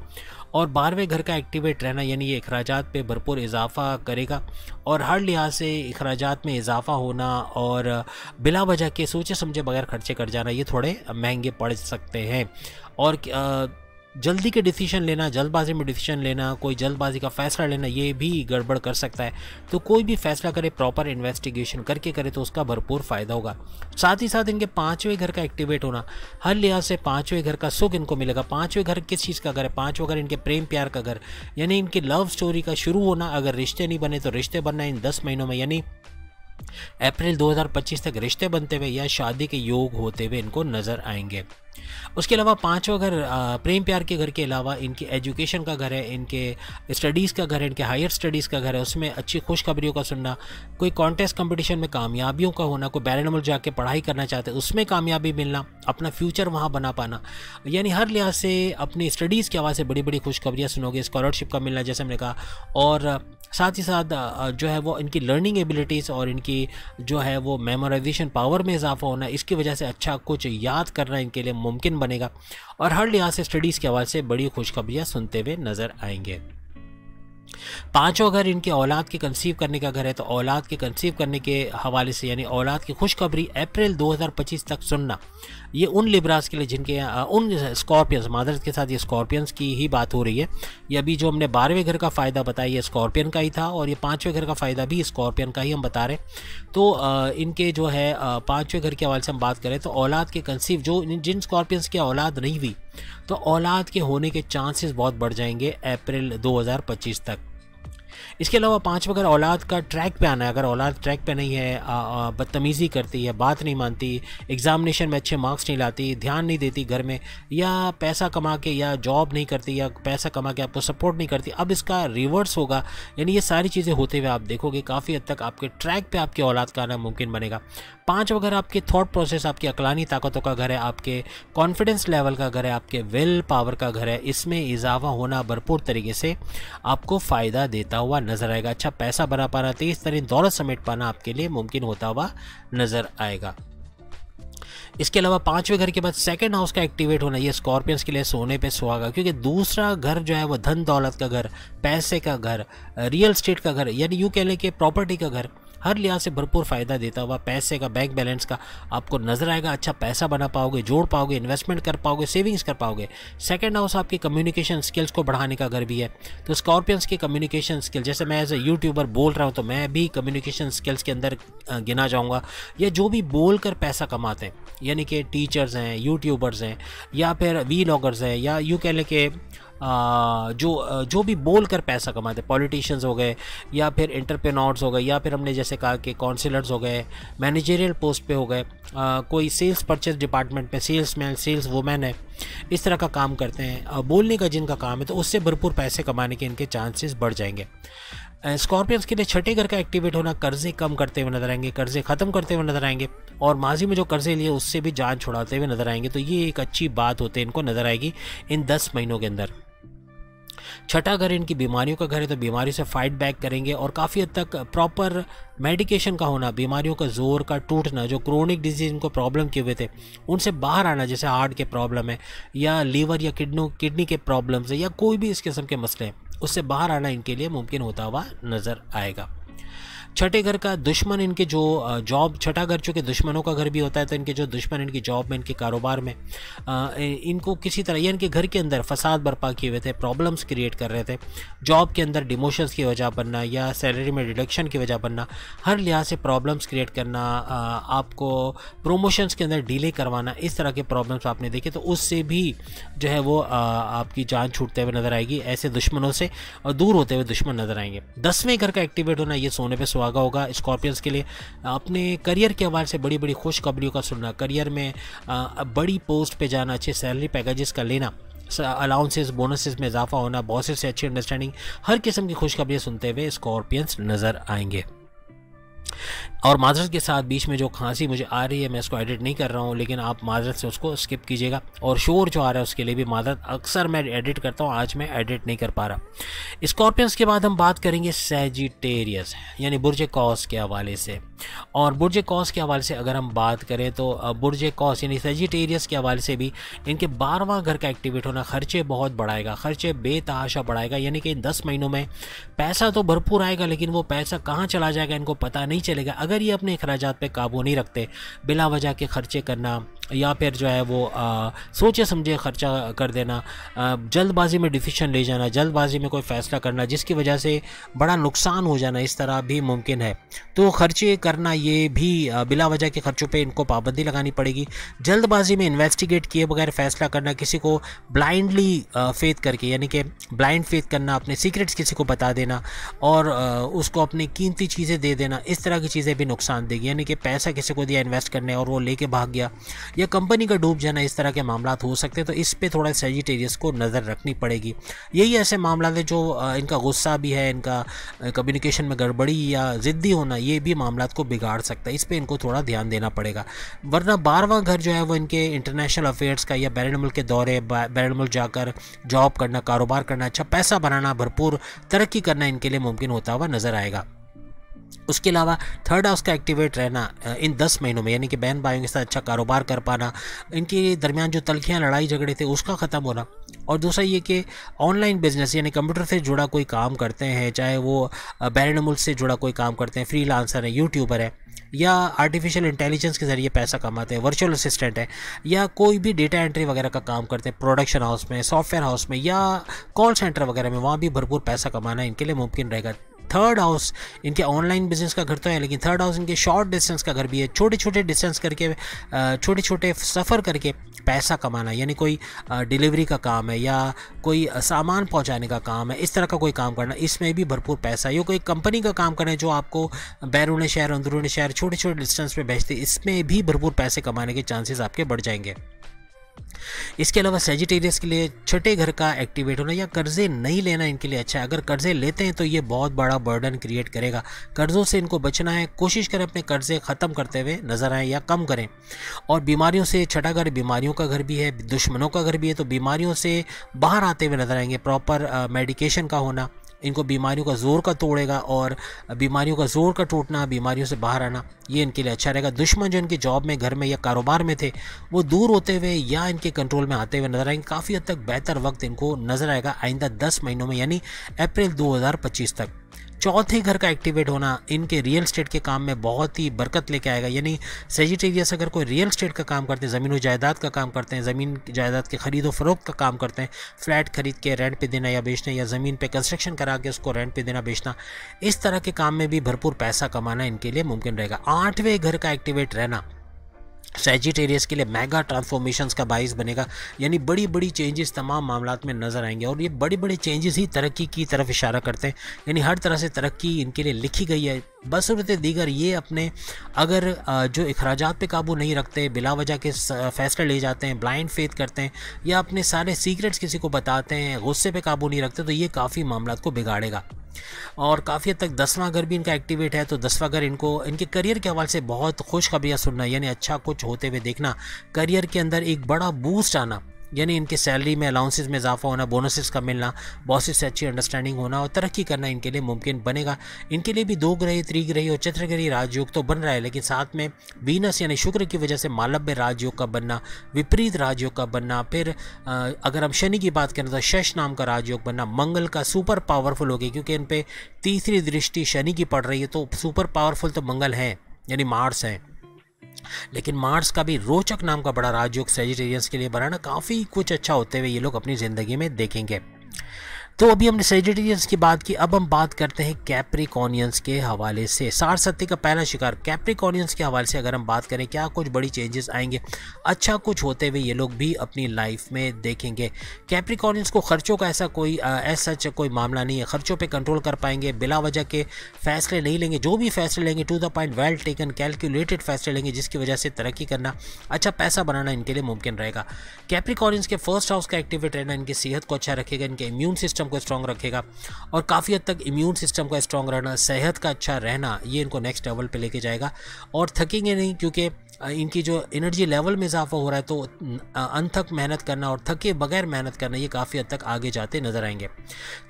और बारहवें घर का एक्टिवेट रहना यानी ये अखराज पे भरपूर इजाफा करेगा और हर लिहाज से अखराज में इजाफा होना और बिला वजह के सोचे समझे बगैर खर्चे कर जाना ये थोड़े महंगे पड़ सकते हैं और जल्दी के डिसीजन लेना जल्दबाजी में डिसीजन लेना कोई जल्दबाजी का फैसला लेना ये भी गड़बड़ कर सकता है तो कोई भी फैसला करे प्रॉपर इन्वेस्टिगेशन करके करे तो उसका भरपूर फ़ायदा होगा साथ ही साथ इनके पाँचवें घर का एक्टिवेट होना हर लिहाज से पाँचवें घर का सुख इनको मिलेगा पाँचवें घर किस चीज़ का घर है पाँचवें घर इनके प्रेम प्यार का घर यानी इनकी लव स्टोरी का शुरू होना अगर रिश्ते नहीं बने तो रिश्ते बनना इन दस महीनों में यानी अप्रैल 2025 तक रिश्ते बनते हुए या शादी के योग होते हुए इनको नज़र आएंगे उसके अलावा पांचवा घर प्रेम प्यार के घर के अलावा इनकी एजुकेशन का घर है इनके स्टडीज़ का घर है इनके हायर स्टडीज़ का घर है उसमें अच्छी खुशखबरियों का सुनना कोई कॉन्टेस्ट कंपटीशन में कामयाबियों का होना कोई बैरनमल जाके पढ़ाई करना चाहते उसमें कामयाबी मिलना अपना फ्यूचर वहाँ बना पाना यानी हर लिहाज से अपनी स्टडीज़ के आवाज़ से बड़ी बड़ी खुशखबरियाँ सुनोगे स्कॉलरशिप का मिलना जैसे हमने कहा और साथ ही साथ जो है वो इनकी लर्निंग एबिलिटीज़ और इनकी जो है वो मेमोराइजेशन पावर में इजाफा होना इसकी वजह से अच्छा कुछ याद करना इनके लिए मुमकिन बनेगा और हर लिहाज से स्टडीज़ के हवाले से बड़ी खुशखबरियाँ सुनते हुए नज़र आएंगे पांचों घर इनके औलाद के कंसीव करने का घर है तो औलाद के कंसीव करने के हवाले से यानी औलाद की खुशखबरी अप्रैल 2025 तक सुनना ये उन लिब्रास के लिए जिनके उन स्कॉर्पियंस मादरत के साथ ये स्कॉर्पियंस की ही बात हो रही है ये अभी जो हमने बारहवें घर का फ़ायदा बताया ये स्कॉर्पियन का ही था और ये पाँचवें घर का फ़ायदा भी स्कॉर्पियन का ही हम बता रहे हैं तो इनके जो है पाँचवें घर के हवाले से हम बात करें तो औलाद के कंसीव जो जिन स्कॉर्पियंस की औलाद नहीं हुई तो औलाद के होने के चांसेस बहुत बढ़ जाएंगे अप्रैल 2025 तक इसके अलावा पाँच अगर औलाद का ट्रैक पे आना है अगर औलाद ट्रैक पे नहीं है बदतमीज़ी करती है बात नहीं मानती एग्ज़ामिनेशन में अच्छे मार्क्स नहीं लाती ध्यान नहीं देती घर में या पैसा कमा के या जॉब नहीं करती या पैसा कमा के आपको सपोर्ट नहीं करती अब इसका रिवर्स होगा यानी ये सारी चीज़ें होते हुए आप देखोगे काफ़ी हद तक आपके ट्रैक पर आपकी औलाद का आना मुमकिन बनेगा पाँच अगर आपके थाट प्रोसेस आपकी अकलानी ताकतों का घर है आपके कॉन्फिडेंस लेवल का घर है आपके विल पावर का घर है इसमें इजाफा होना भरपूर तरीके से आपको फ़ायदा देता हुआ हुआ नज़र आएगा अच्छा पैसा बना पाना तेज तरीन दौलत समेट पाना आपके लिए मुमकिन होता हुआ नज़र आएगा इसके अलावा पांचवें घर के बाद सेकंड हाउस का एक्टिवेट होना ये स्कॉर्पियंस के लिए सोने पे सुहागा क्योंकि दूसरा घर जो है वो धन दौलत का घर पैसे का घर रियल स्टेट का घर यानी यू कह लें कि प्रॉपर्टी का घर हर लिहाज से भरपूर फ़ायदा देता हुआ पैसे का बैंक बैलेंस का आपको नजर आएगा अच्छा पैसा बना पाओगे जोड़ पाओगे इन्वेस्टमेंट कर पाओगे सेविंग्स कर पाओगे सेकेंड हाउस आपकी कम्युनिकेशन स्किल्स को बढ़ाने का घर भी है तो स्कॉर्पियंस की कम्युनिकेशन स्किल जैसे मैं एज ए यूट्यूबर बोल रहा हूँ तो मैं भी कम्युनिकेशन स्किल्स के अंदर गिना जाऊँगा या जो भी बोल कर पैसा कमाते हैं यानी कि टीचर्स हैं यूट्यूबर्स हैं या फिर वी लॉगर्स हैं या यू कह लें कि जो जो भी बोल कर पैसा कमाते पॉलिटिशियंस हो गए या फिर इंटरप्रेनोर्स हो गए या फिर हमने जैसे कहा कि काउंसिलर्स हो गए मैनेजरियल पोस्ट पे हो गए कोई सेल्स परचेज डिपार्टमेंट में सेल्स मैन सेल्स वुमेन है इस तरह का काम करते हैं बोलने का जिनका काम है तो उससे भरपूर पैसे कमाने के इनके चांसेस बढ़ जाएंगे स्कॉर्पियंस के लिए छठे घर का एक्टिवेट होना कर्जे कम करते हुए नजर आएंगे कर्जे ख़त्म करते हुए नजर आएंगे और माजी में जो कर्जे लिए उससे भी जान छुड़ाते हुए नजर आएंगे तो ये एक अच्छी बात होते इनको नजर आएगी इन दस महीनों के अंदर छठा घर इनकी बीमारियों का घर है तो बीमारी से फाइट बैक करेंगे और काफ़ी हद तक प्रॉपर मेडिकेशन का होना बीमारियों का जोर का टूटना जो क्रोनिक डिजीज इनको प्रॉब्लम किए हुए थे उनसे बाहर आना जैसे हार्ट के प्रॉब्लम है या लीवर या किडनो किडनी के प्रॉब्लम्स है या कोई भी इस किस्म के मसले हैं उससे बाहर आना इनके लिए मुमकिन होता हुआ नज़र आएगा छठे घर का दुश्मन इनके जो जॉब छठा घर चूँकि दुश्मनों का घर भी होता है तो इनके जो दुश्मन इनकी जॉब में इनके कारोबार में इनको किसी तरह या इनके घर के अंदर फसाद बर्पा किए हुए थे प्रॉब्लम्स क्रिएट कर रहे थे जॉब के अंदर डिमोशंस की वजह बनना या सैलरी में डिडक्शन की वजह बनना हर लिहाज से प्रॉब्लम्स क्रिएट करना आपको प्रोमोशंस के अंदर डिले करवाना इस तरह के प्रॉब्लम्स आपने देखे तो उससे भी जो है वो आपकी जान छूटते हुए नज़र आएगी ऐसे दुश्मनों से और दूर होते हुए दुश्मन नज़र आएंगे दसवें घर का एक्टिवेट होना ये सोने पर सुहा भागा होगा स्कॉर्पियंस के लिए अपने करियर के हवाले से बड़ी बड़ी खुशखबरियों का सुनना करियर में बड़ी पोस्ट पे जाना अच्छे सैलरी पैकेजेस का लेना अलाउंसेस बोनसेस में इजाफा होना बॉसेस से अच्छी अंडरस्टैंडिंग हर किस्म की खुशखबरियाँ सुनते हुए स्कॉर्पियंस नज़र आएंगे और माजरत के साथ बीच में जो खांसी मुझे आ रही है मैं इसको एडिट नहीं कर रहा हूँ लेकिन आप माजरत से उसको स्किप कीजिएगा और शोर जो आ रहा है उसके लिए भी माजरत अक्सर मैं एडिट करता हूँ आज मैं एडिट नहीं कर पा रहा स्कॉर्पियंस के बाद हम बात करेंगे सेजिटेरियस यानी बुरज कॉस के हवाले से और बुरज कॉस के हवाले से अगर हम बात करें तो बुरज कॉस यानी सेजिटेरियस के हवाले से भी इनके बारहवां घर का एक्टिवेट होना खर्चे बहुत बढ़ाएगा खर्चे बेतहाशा बढ़ाएगा यानी कि दस महीनों में पैसा तो भरपूर आएगा लेकिन वो पैसा कहाँ चला जाएगा इनको पता नहीं नहीं चलेगा अगर ये अपने अखराज पर काबू नहीं रखते बिला वजह के खर्चे करना या फिर जो है वो आ, सोचे समझे ख़र्चा कर देना जल्दबाजी में डिसीशन ले जाना जल्दबाजी में कोई फ़ैसला करना जिसकी वजह से बड़ा नुकसान हो जाना इस तरह भी मुमकिन है तो ख़र्चे करना ये भी बिला वजह के ख़र्चों पे इनको पाबंदी लगानी पड़ेगी जल्दबाजी में इन्वेस्टिगेट किए बगैर फ़ैसला करना किसी को ब्लाइंडली फेथ करके यानी कि ब्लाइंड फेथ करना अपने सीक्रेट्स किसी को बता देना और उसको अपनी कीमती चीज़ें दे देना इस तरह की चीज़ें भी नुकसान देगी यानी कि पैसा किसी को दिया इन्वेस्ट करने और वो लेके भाग गया या कंपनी का डूब जाना इस तरह के मामला हो सकते हैं तो इस पर थोड़ा सेजिटेरियस को नज़र रखनी पड़ेगी यही ऐसे मामला है जो इनका गुस्सा भी है इनका कम्युनिकेशन में गड़बड़ी या ज़िद्दी होना ये भी मामला को बिगाड़ सकता है इस पर इनको थोड़ा ध्यान देना पड़ेगा वरना बारवा घर जो है वो इनके इंटरनेशनल अफेयर्स का या बैरन मुल्क के दौरे बैरन मुल्क जाकर जॉब करना कारोबार करना अच्छा पैसा बनाना भरपूर तरक्की करना इनके लिए मुमकिन होता हुआ नज़र आएगा उसके अलावा थर्ड हाउस का एक्टिवेट रहना इन दस महीनों में यानी कि बहन भाइयों के साथ अच्छा कारोबार कर पाना इनके दरमियान जो तलखियाँ लड़ाई झगड़े थे उसका ख़त्म होना और दूसरा ये कि ऑनलाइन बिजनेस यानी कंप्यूटर से जुड़ा कोई काम करते हैं चाहे वो बैरन मुल्क से जुड़ा कोई काम करते हैं फ्री लांसर है यूट्यूबर है या आर्टिफिशियल इंटेलिजेंस के ज़रिए पैसा कमाते हैं वर्चुअल असिस्टेंट है या कोई भी डेटा एंट्री वगैरह का काम करते हैं प्रोडक्शन हाउस में सॉफ्टवेयर हाउस में या कॉल सेंटर वगैरह में वहाँ भी भरपूर पैसा कमाना इनके लिए मुमकिन रहेगा थर्ड हाउस इनके ऑनलाइन बिजनेस का घर तो है लेकिन थर्ड हाउस इनके शॉर्ट डिस्टेंस का घर भी है छोटे छोटे डिस्टेंस करके छोटे छोटे सफ़र करके पैसा कमाना यानी कोई डिलीवरी का काम है या कोई सामान पहुंचाने का काम है इस तरह का कोई काम करना इसमें भी भरपूर पैसा या कोई कंपनी का काम करना है जो आपको बैरून शहर अंदरूनी शहर छोटे छोटे डिस्टेंस पर भेजते इसमें भी भरपूर पैसे कमाने के चांसेस आपके बढ़ जाएंगे इसके अलावा सेजिटेरियस के लिए छठे घर का एक्टिवेट होना या कर्जे नहीं लेना इनके लिए अच्छा है अगर कर्जे लेते हैं तो ये बहुत बड़ा बर्डन क्रिएट करेगा कर्ज़ों से इनको बचना है कोशिश करें अपने कर्जे ख़त्म करते हुए नज़र आएँ या कम करें और बीमारियों से छठा घर बीमारियों का घर भी है दुश्मनों का घर भी है तो बीमारियों से बाहर आते हुए नज़र आएंगे प्रॉपर मेडिकेशन uh, का होना इनको बीमारियों का जोर का तोड़ेगा और बीमारियों का जोर का टूटना बीमारियों से बाहर आना ये इनके लिए अच्छा रहेगा दुश्मन जो इनके जॉब में घर में या कारोबार में थे वो दूर होते हुए या इनके कंट्रोल में आते हुए नजर आएंगे काफ़ी हद तक बेहतर वक्त इनको नजर आएगा आइंदा दस महीनों में यानी अप्रैल दो तक चौथे घर का एक्टिवेट होना इनके रियल स्टेट के काम में बहुत ही बरकत लेके आएगा यानी सेजिटेरियस अगर कोई रियल स्टेट का काम करते हैं ज़मीन व जायदाद का काम करते हैं ज़मीन जायदाद के खरीदो फरोख्त का काम करते हैं फ्लैट खरीद के रेंट पे देना या बेचना या ज़मीन पे कंस्ट्रक्शन करा के उसको रेंट पे देना बेचना इस तरह के काम में भी भरपूर पैसा कमाना इनके लिए मुमकिन रहेगा आठवें घर का एक्टिवेट रहना सेजिटेरियस के लिए मेगा ट्रांसफॉर्मेशंस का बाइस बनेगा यानी बड़ी बड़ी चेंजेस तमाम मामला में नज़र आएंगे और ये बड़े बड़े चेंजेस ही तरक्की की तरफ इशारा करते हैं यानी हर तरह से तरक्की इनके लिए लिखी गई है बसूरत दीगर ये अपने अगर जो अखराज पे काबू नहीं रखते बिला वजह के फैसले ले जाते हैं ब्लाइंड फेथ करते हैं या अपने सारे सीक्रेट्स किसी को बताते हैं गुस्से पे काबू नहीं रखते तो ये काफ़ी मामला को बिगाड़ेगा और काफ़ी हद तक दसवां घर भी इनका एक्टिवेट है तो दसवां घर इनको इनके करियर के हवाले से बहुत खुशखबरियाँ सुनना यानी अच्छा कुछ होते हुए देखना करियर के अंदर एक बड़ा बूस्ट आना यानी इनके सैलरी में अलाउंसेस में इजाफा होना बोनसेस का मिलना बॉसेस से अच्छी अंडरस्टैंडिंग होना और तरक्की करना इनके लिए मुमकिन बनेगा इनके लिए भी दो ग्रही त्रिग्रही और चतुर्ग्रही राजयोग तो बन रहा है लेकिन साथ में वीनस यानी शुक्र की वजह से मालव्य राजयोग का बनना विपरीत राजयोग का बनना फिर अगर हम शनि की बात करें तो शश नाम का राजयोग बनना मंगल का सुपर पावरफुल हो गया क्योंकि इन पर तीसरी दृष्टि शनि की पड़ रही है तो सुपर पावरफुल तो मंगल हैं यानी मार्स हैं लेकिन मार्स का भी रोचक नाम का बड़ा राजयोग सेजिटेरियंस के लिए बनाना काफ़ी कुछ अच्छा होते हुए ये लोग अपनी ज़िंदगी में देखेंगे तो अभी हमने सेजिटेरियंस की बात की अब हम बात करते हैं कैप्रिकॉनियंस के हवाले से सार सत्य का पहला शिकार कैप्रिकॉनियंस के हवाले से अगर हम बात करें क्या कुछ बड़ी चेंजेस आएंगे अच्छा कुछ होते हुए ये लोग भी अपनी लाइफ में देखेंगे कैप्रिकॉनियंस को खर्चों का ऐसा कोई ऐसा कोई मामला नहीं है खर्चों पर कंट्रोल कर पाएंगे बिला वजह के फैसले नहीं लेंगे जो भी फैसले लेंगे to the point well taken calculated फैसले लेंगे जिसकी वजह से तरक्की करना अच्छा पैसा बनाना इनके लिए मुमकिन रहेगा कैप्रिकॉनियंस के फर्स्ट हाउस का एक्टिवेट रहना इनकी सेहत को अच्छा रखेगा इनके इम्यून सिस्टम सिस्टम को स्ट्रॉन्ग रखेगा और काफ़ी हद तक इम्यून सिस्टम का स्ट्रॉन्ग रहना सेहत का अच्छा रहना ये इनको नेक्स्ट लेवल पर लेके जाएगा और थकेंगे नहीं क्योंकि इनकी जो एनर्जी लेवल में इजाफा हो रहा है तो अनथक मेहनत करना और थके बगैर मेहनत करना ये काफ़ी हद तक आगे जाते नज़र आएंगे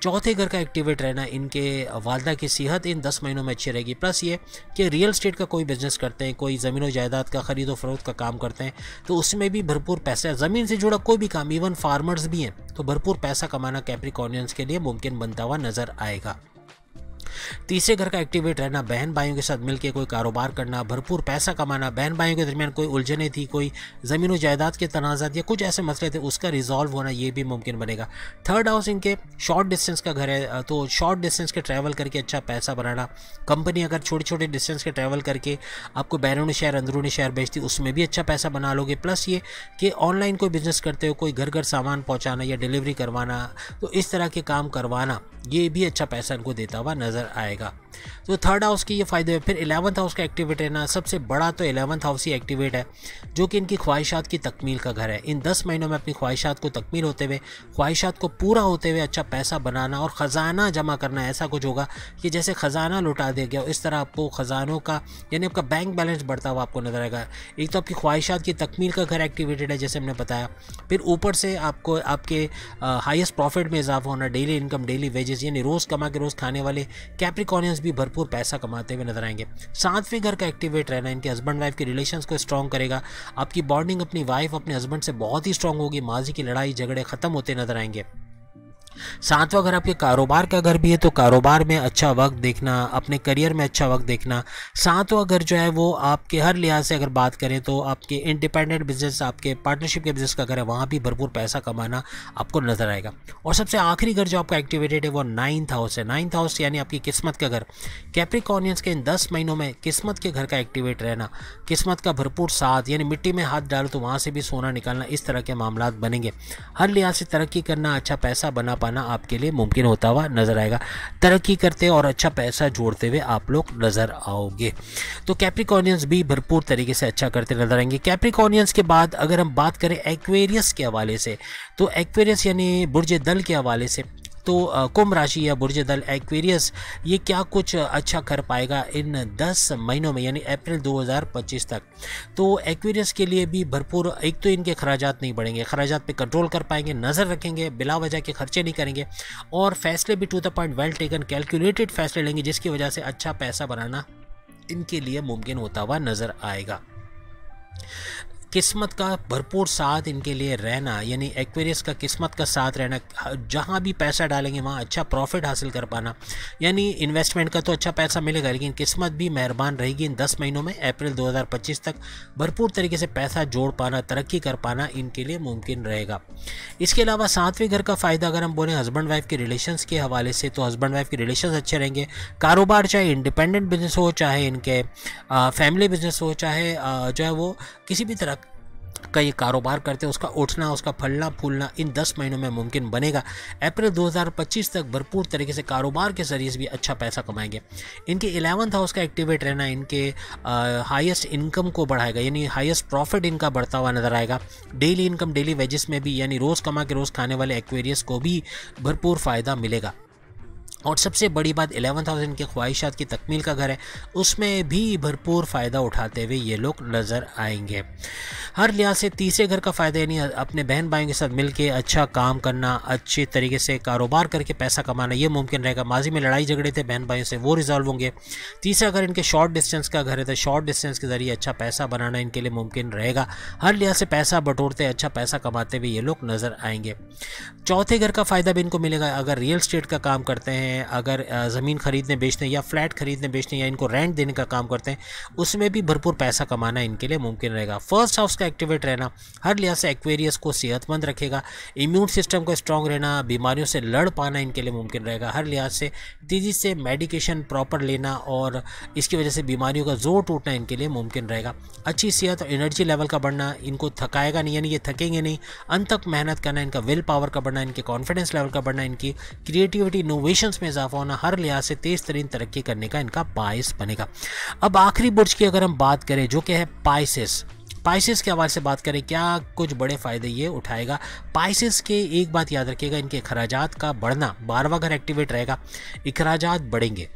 चौथे घर का एक्टिवेट रहना इनके वालदा की सेहत इन दस महीनों में अच्छी रहेगी प्लस ये कि रियल स्टेट का कोई बिज़नेस करते हैं कोई ज़मीन व जायदाद का खरीदो फरोख्त का काम करते हैं तो उसमें भी भरपूर पैसा ज़मीन से जुड़ा कोई भी काम इवन फार्मर्स भी हैं तो भरपूर पैसा कमाना कैप्रिकॉर्नियंस के लिए मुमकिन बनता हुआ नज़र आएगा तीसरे घर का एक्टिवेट रहना बहन भाइयों के साथ मिलकर कोई कारोबार करना भरपूर पैसा कमाना बहन भाइयों के दरमियान कोई उलझने थी कोई ज़मीन और जायदाद के तनाजात या कुछ ऐसे मसले थे उसका रिजॉल्व होना ये भी मुमकिन बनेगा थर्ड हाउस इनके शॉर्ट डिस्टेंस का घर है तो शॉर्ट डिस्टेंस के ट्रैवल करके अच्छा पैसा बनाना कंपनी अगर छोटे छोटे डिस्टेंस के ट्रैवल करके आपको बैरून शहर अंदरूनी शहर बेचती उसमें भी अच्छा पैसा बना लोगे प्लस ये कि ऑनलाइन कोई बिज़नेस करते हो कोई घर घर सामान पहुँचाना या डिलीवरी करवाना तो इस तरह के काम करवाना ये भी अच्छा पैसा इनको देता हुआ नज़र आएगा तो थर्ड हाउस के ये फ़ायदे हैं फिर एलेवंथ हाउस का एक्टिवेट रहना सबसे बड़ा तो एलेवंथ हाउस ही एक्टिवेट है जो कि इनकी ख्वाहिशात की तकमील का घर है इन दस महीनों में अपनी ख्वाहिशात को तकमील होते हुए ख्वाहिशात को पूरा होते हुए अच्छा पैसा बनाना और ख़जाना जमा करना ऐसा कुछ होगा कि जैसे ख़जाना लुटा दिया गया इस तरह आपको ख़जानों का यानी आपका बैंक बैलेंस बढ़ता हुआ आपको नजर आएगा एक तो आपकी ख्वाहिशात की तकमील का घर एक्टिवेटेड है जैसे हमने बताया फिर ऊपर से आपको आपके हाइस्ट प्रॉफिट में इजाफा होना डेली इनकम डेली वेजेस यानी रोज़ कमा के रोज़ खाने वाले कैप्रिकॉन बिजनेस भी भरपूर पैसा कमाते हुए नजर आएंगे सातवें घर का एक्टिवेट रहना इनके हस्बैंड वाइफ के रिलेशन को स्ट्रॉन्ग करेगा आपकी बॉन्डिंग अपनी वाइफ अपने हस्बैंड से बहुत ही स्ट्रॉन्ग होगी माजी की लड़ाई झगड़े खत्म होते नजर आएंगे सातवा घर आपके कारोबार का घर भी है तो कारोबार में अच्छा वक्त देखना अपने करियर में अच्छा वक्त देखना सातवा घर जो है वो आपके हर लिहाज से अगर बात करें तो आपके इंडिपेंडेंट बिजनेस आपके पार्टनरशिप के बिजनेस का घर है वहाँ भी भरपूर पैसा कमाना आपको नजर आएगा और सबसे आखिरी घर जो आपका एक्टिवेटेड है वो नाइन्थ हाउस है नाइन्थ हाउस यानी आपकी किस्मत का घर कैप्रिकॉर्नियंस के इन दस महीनों में किस्मत के घर का एक्टिवेट रहना किस्मत का भरपूर साथ यानी मिट्टी में हाथ डालो तो वहाँ से भी सोना निकालना इस तरह के मामला बनेंगे हर लिहाज से तरक्की करना अच्छा पैसा बना पाना पाना आपके लिए मुमकिन होता हुआ नज़र आएगा तरक्की करते और अच्छा पैसा जोड़ते हुए आप लोग नज़र आओगे तो कैप्रिकॉनियंस भी भरपूर तरीके से अच्छा करते नज़र आएंगे कैप्रिकॉनियंस के बाद अगर हम बात करें एक्वेरियस के हवाले से तो एक्वेरियस यानी बुर्ज दल के हवाले से तो कुंभ राशि या बुर्ज दल एक्वेरियस ये क्या कुछ अच्छा कर पाएगा इन 10 महीनों में यानी अप्रैल 2025 तक तो एक्वेरियस के लिए भी भरपूर एक तो इनके खराज नहीं बढ़ेंगे खराज पर कंट्रोल कर पाएंगे नज़र रखेंगे बिला वजह के खर्चे नहीं करेंगे और फैसले भी to the point well taken calculated फैसले लेंगे जिसकी वजह से अच्छा पैसा बनाना इनके लिए मुमकिन होता हुआ नज़र आएगा किस्मत का भरपूर साथ इनके लिए रहना यानी एक्वेरियस का किस्मत का साथ रहना जहाँ भी पैसा डालेंगे वहाँ अच्छा प्रॉफिट हासिल कर पाना यानी इन्वेस्टमेंट का तो अच्छा पैसा मिलेगा लेकिन किस्मत भी मेहरबान रहेगी इन दस महीनों में अप्रैल 2025 तक भरपूर तरीके से पैसा जोड़ पाना तरक्की कर पाना इनके लिए मुमकिन रहेगा इसके अलावा सातवें घर का फ़ायदा अगर हम बोलें हस्बैंड वाइफ के रिलेशंस के हवाले से तो हस्बैंड वाइफ के रिलेशन अच्छे रहेंगे कारोबार चाहे इंडिपेंडेंट बिजनेस हो चाहे इनके फैमिली बिजनेस हो चाहे जो है वो किसी भी तरह का ये कारोबार करते हैं उसका उठना उसका फलना फूलना इन 10 महीनों में मुमकिन बनेगा अप्रैल 2025 तक भरपूर तरीके से कारोबार के जरिए भी अच्छा पैसा कमाएंगे इनके एलेवंथ हाउस का एक्टिवेट रहना इनके हाईएस्ट इनकम को बढ़ाएगा यानी हाईएस्ट प्रॉफिट इनका बढ़ता हुआ नजर आएगा डेली इनकम डेली वेजेस में भी यानी रोज़ कमा के रोज़ खाने वाले एक्वेरियस को भी भरपूर फ़ायदा मिलेगा और सबसे बड़ी बात एलेवन थाउजेंड के ख्वाहिशात की तकमील का घर है उसमें भी भरपूर फ़ायदा उठाते हुए ये लोग नज़र आएंगे हर लिहाज से तीसरे घर का फ़ायदा यानी अपने बहन भाइयों के साथ मिल के अच्छा काम करना अच्छे तरीके से कारोबार करके पैसा कमाना ये मुमकिन रहेगा माजी में लड़ाई झगड़े थे बहन भाइयों से वो रिजॉल्व होंगे तीसरा घर इनके शॉर्ट डिस्टेंस का घर है तो शॉर्ट डिस्टेंस के ज़रिए अच्छा पैसा बनाना इनके लिए मुमकिन रहेगा हर लिहाज से पैसा बटोरते अच्छा पैसा कमाते हुए ये लोग नज़र आएंगे चौथे घर का फ़ायदा भी इनको मिलेगा अगर रियल स्टेट का काम करते हैं हैं अगर ज़मीन ख़रीदने बेचने या फ्लैट ख़रीदने बेचने या इनको रेंट देने का काम करते हैं उसमें भी भरपूर पैसा कमाना इनके लिए मुमकिन रहेगा फर्स्ट हाउस का एक्टिवेट रहना हर लिहाज से एक्वेरियस को सेहतमंद रखेगा इम्यून सिस्टम को स्ट्रॉन्ग रहना बीमारियों से लड़ पाना इनके लिए मुमकिन रहेगा हर लिहाज से तेज़ी से मेडिकेशन प्रॉपर लेना और इसकी वजह से बीमारियों का जोर टूटना इनके लिए मुमकिन रहेगा अच्छी सेहत और एनर्जी लेवल का बढ़ना इनको थकाएगा नहीं यानी ये थकेंगे नहीं अंत तक मेहनत करना इनका विल पावर का बढ़ना इनके कॉन्फिडेंस लेवल का बढ़ना इनकी क्रिएटिविटी इनोवेशन में इजाफा होना हर लिहाज से तेज़ तरीन तरक्की करने का इनका बायस बनेगा अब आखिरी बुर्ज की अगर हम बात करें जो कि है पाइसिस पाइसिस के हवाले से बात करें क्या कुछ बड़े फ़ायदे ये उठाएगा पाइसिस के एक बात याद रखिएगा इनके अखराज का बढ़ना बारवा घर एक्टिवेट रहेगा अखराज बढ़ेंगे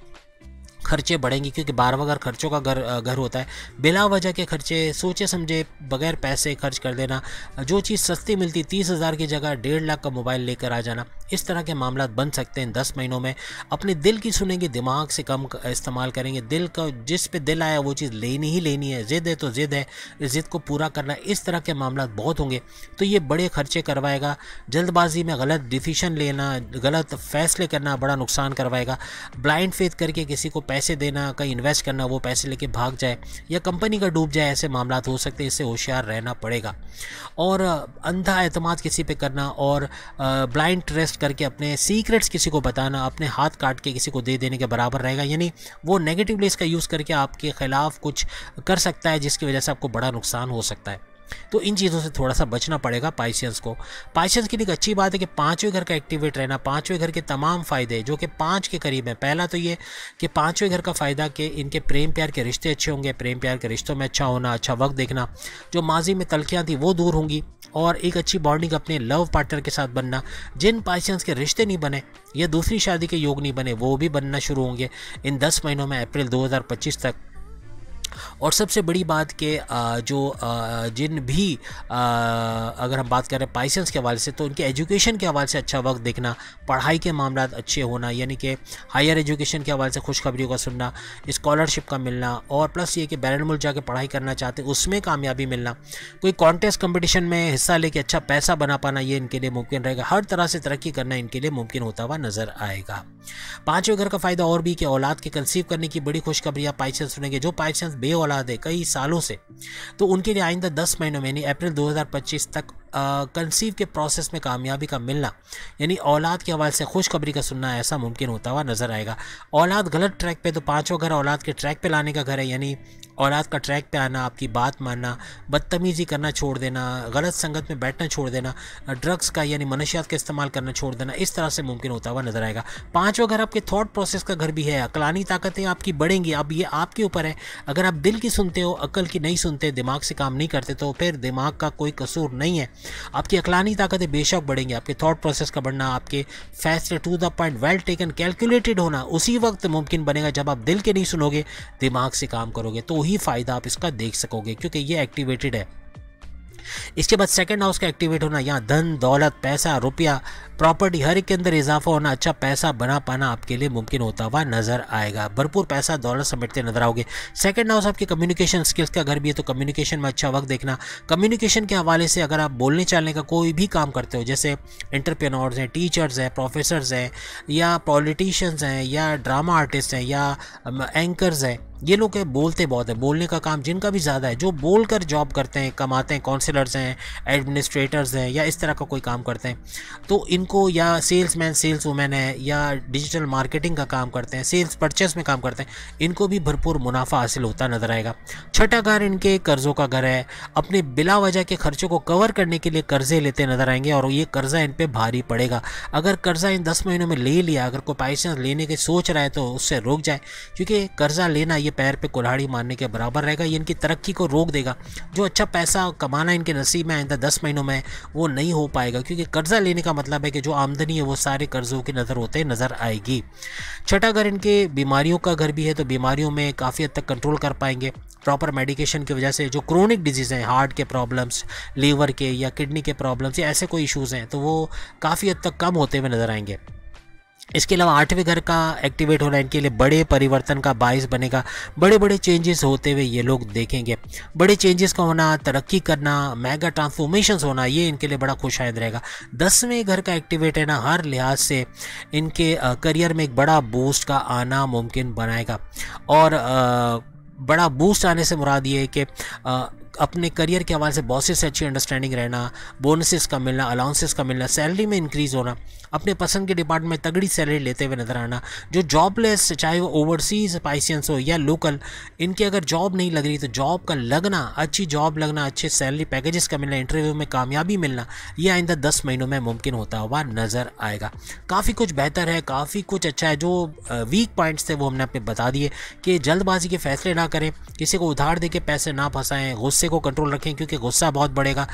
खर्चे बढ़ेंगे क्योंकि बार बार खर्चों का घर घर होता है बिला वजह के खर्चे सोचे समझे बगैर पैसे खर्च कर देना जो चीज़ सस्ती मिलती तीस हज़ार की जगह डेढ़ लाख का मोबाइल लेकर आ जाना इस तरह के मामला बन सकते हैं दस महीनों में अपने दिल की सुनेंगे दिमाग से कम इस्तेमाल करेंगे दिल का जिस पे दिल आया वो चीज़ लेनी ही लेनी है ज़िद है तो ज़िद है ज़िद को पूरा करना इस तरह के मामला बहुत होंगे तो ये बड़े खर्चे करवाएगा जल्दबाजी में गलत डिसीशन लेना गलत फैसले करना बड़ा नुकसान करवाएगा ब्लाइंड फेथ करके किसी को पैसे देना कहीं इन्वेस्ट करना वो पैसे लेके भाग जाए या कंपनी का डूब जाए ऐसे मामला हो सकते हैं इससे होशियार रहना पड़ेगा और अंधा अहतमाद किसी पर करना और ब्लाइंड ट्रस्ट करके अपने सीक्रेट्स किसी को बताना अपने हाथ काट के किसी को दे देने के बराबर रहेगा यानी वो नेगेटिवली इसका यूज़ करके आपके ख़िलाफ़ कुछ कर सकता है जिसकी वजह से आपको बड़ा नुकसान हो सकता है तो इन चीज़ों से थोड़ा सा बचना पड़ेगा पाइसियंस को पाइसियंस के लिए एक अच्छी बात है कि पाँचवें घर का एक्टिवेट रहना पाँचवें घर के तमाम फ़ायदे जो कि पाँच के करीब हैं पहला तो ये कि पाँचवें घर का फ़ायदा कि इनके प्रेम प्यार के रिश्ते अच्छे होंगे प्रेम प्यार के रिश्तों में अच्छा होना अच्छा वक्त देखना जो माजी में तलखियाँ थी वो दूर होंगी और एक अच्छी बॉन्डिंग अपने लव पार्टनर के साथ बनना जिन पाइसियंस के रिश्ते नहीं बने या दूसरी शादी के योग नहीं बने वो भी बनना शुरू होंगे इन दस महीनों में अप्रैल दो तक और सबसे बड़ी बात के जो जिन भी अगर हम बात करें पाइसेंस के हवाले से तो उनके एजुकेशन के हवाले से अच्छा वक्त देखना पढ़ाई के मामला अच्छे होना यानी कि हायर एजुकेशन के हवाले से खुशखबरी का सुनना इस्कॉलरशिप का मिलना और प्लस ये कि बैरन मुल्क जाके पढ़ाई करना चाहते उसमें कामयाबी मिलना कोई कॉन्टेस्ट कम्पटिशन में हिस्सा लेके अच्छा पैसा बना पाना ये इनके लिए मुमकिन रहेगा हर तरह से तरक्की करना इनके लिए मुमकिन होता हुआ नजर आएगा पाँचवें घर का फ़ायदा और भी कि औलाद के कंसीव करने की बड़ी खुशखबरी खुशखबरियाँ पाइसेंस सुनेंगे जो पाइसेंस औलाद है कई सालों से तो उनके लिए आइंदा दस महीनों में यानी अप्रैल 2025 तक कंसीव के प्रोसेस में कामयाबी का मिलना यानी औलाद के हवाले से खुशखबरी का सुनना ऐसा मुमकिन होता हुआ नज़र आएगा औलाद गलत ट्रैक पे तो पाँचों घर औलाद के ट्रैक पे लाने का घर है यानी औलाद का ट्रैक पे आना आपकी बात मानना बदतमीज़ी करना छोड़ देना गलत संगत में बैठना छोड़ देना ड्रग्स का यानी मनुष्यात का इस्तेमाल करना छोड़ देना इस तरह से मुमकिन होता हुआ नजर आएगा पाँचवा घर आपके थाट प्रोसेस का घर भी है अकलानी ताकतें आपकी बढ़ेंगी अब ये आपके ऊपर है अगर आप दिल की सुनते हो अकल की नहीं सुनते दिमाग से काम नहीं करते तो फिर दिमाग का कोई कसूर नहीं है आपकी अकलानी ताकतें बेशक बढ़ेंगी आपके थाट प्रोसेस का बढ़ना आपके फैसले to the point well taken calculated होना उसी वक्त मुमकिन बनेगा जब आप दिल के नहीं सुनोगे दिमाग से काम करोगे तो ही फ़ायदा आप इसका देख सकोगे क्योंकि ये एक्टिवेटेड है इसके बाद सेकंड हाउस का एक्टिवेट होना यहाँ धन दौलत पैसा रुपया प्रॉपर्टी हर एक के अंदर इजाफा होना अच्छा पैसा बना पाना आपके लिए मुमकिन होता हुआ नजर आएगा भरपूर पैसा दौलत समेटते नजर आओगे सेकंड हाउस आपके कम्युनिकेशन स्किल्स का घर भी है तो कम्युनिकेशन में अच्छा वक्त देखना कम्युनिकेशन के हवाले से अगर आप बोलने चालने का कोई भी काम करते हो जैसे इंटरप्रेनोर्स हैं टीचर्स हैं प्रोफेसर्स हैं या पॉलिटिशियंस हैं या ड्रामा आर्टिस्ट हैं या एंकर्स um, हैं ये लोग बोलते बहुत है बोलने का काम जिनका भी ज़्यादा है जो बोल कर जॉब करते हैं कमाते हैं काउंसिलर्स हैं एडमिनिस्ट्रेटर्स हैं या इस तरह का कोई काम करते हैं तो इनको या सेल्स मैन सेल्स वुमेन है या डिजिटल मार्केटिंग का काम करते हैं सेल्स परचेस में काम करते हैं इनको भी भरपूर मुनाफा हासिल होता नजर आएगा छठा घर इनके कर्ज़ों का घर है अपने बिला वजह के खर्चों को कवर करने के लिए कर्ज़े लेते नजर आएंगे और ये कर्ज़ा इन पर भारी पड़ेगा अगर कर्ज़ा इन दस महीनों में ले लिया अगर कोई पाइस लेने की सोच रहा है तो उससे रोक जाए क्योंकि कर्ज़ा लेना ये पैर पे कुल्हाड़ी मारने के बराबर रहेगा ये इनकी तरक्की को रोक देगा जो अच्छा पैसा कमाना इनके नसीब में आइंदा दस महीनों में वो नहीं हो पाएगा क्योंकि कर्ज़ा लेने का मतलब है कि जो आमदनी है वो सारे कर्ज़ों की नज़र होते नज़र आएगी छठा घर इनके बीमारियों का घर भी है तो बीमारियों में काफ़ी हद तक कंट्रोल कर पाएंगे प्रॉपर मेडिकेशन की वजह से जो क्रोनिक डिजीज़ हैं हार्ट के प्रॉब्लम्स लीवर के या किडनी के प्रॉब्लम्स या ऐसे कोई इश्यूज़ हैं तो वो काफ़ी हद तक कम होते हुए नज़र आएंगे इसके अलावा आठवें घर का एक्टिवेट होना इनके लिए बड़े परिवर्तन का बायस बनेगा बड़े बड़े चेंजेस होते हुए ये लोग देखेंगे बड़े चेंजेस का होना तरक्की करना मेगा ट्रांसफॉर्मेशन होना ये इनके लिए बड़ा खुशायद रहेगा दसवें घर का एक्टिवेट है ना हर लिहाज से इनके करियर में एक बड़ा बूस्ट का आना मुमकिन बनाएगा और बड़ा बूस्ट आने से मुराद ये है कि अपने करियर के हवाले से बॉसेस से अच्छी अंडरस्टैंडिंग रहना बोनसेस का मिलना अलाउंसेस का मिलना सैलरी में इंक्रीज़ होना अपने पसंद के डिपार्टमेंट में तगड़ी सैलरी लेते हुए नजर आना जो जॉबलेस चाहे वो ओवरसीज पाइसियंस हो या लोकल इनकी अगर जॉब नहीं लग रही तो जॉब का लगना अच्छी जॉब लगना अच्छे सैलरी पैकेजेस का मिलना इंटरव्यू में कामयाबी मिलना ये आइंदा दस महीनों में मुमकिन होता हुआ नज़र आएगा काफ़ी कुछ बेहतर है काफ़ी कुछ अच्छा है जो वीक पॉइंट्स थे वो हमने आपने बता दिए कि जल्दबाजी के फैसले ना करें किसी को उधार दे के पैसे ना फंसाएं गुस्से को कंट्रोल रखें क्योंकि गुस्सा बहुत बढ़ेगा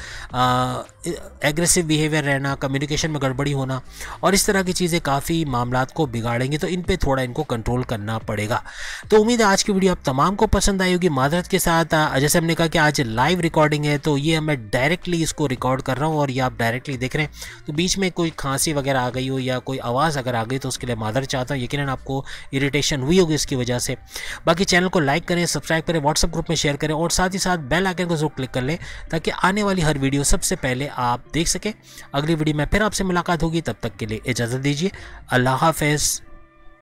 एग्रेसिव बिहेवियर रहना कम्युनिकेशन में गड़बड़ी होना और इस तरह की चीज़ें काफ़ी मामला को बिगाड़ेंगी तो इन पर थोड़ा इनको कंट्रोल करना पड़ेगा तो उम्मीद है आज की वीडियो आप तमाम को पसंद आई होगी मादरत के साथ जैसे हमने कहा कि आज लाइव रिकॉर्डिंग है तो ये मैं डायरेक्टली इसको रिकॉर्ड कर रहा हूँ और ये आप डायरेक्टली देख रहे हैं तो बीच में कोई खांसी वगैरह आ गई हो या कोई आवाज़ अगर आ गई तो उसके लिए माधर चाहता हूँ यकीन आपको इरीटेशन हुई होगी इसकी वजह से बाकी चैनल को लाइक करें सब्सक्राइब करें व्हाट्सअप ग्रुप में शेयर करें और साथ ही साथ बेल आइकन को जरूर क्लिक कर लें ताकि आने वाली हर वीडियो सबसे पहले आप देख सकें अगली वीडियो में फिर आपसे मुलाकात होगी तब तक के लिए इजाज़त दीजिए अल्लाह हाफ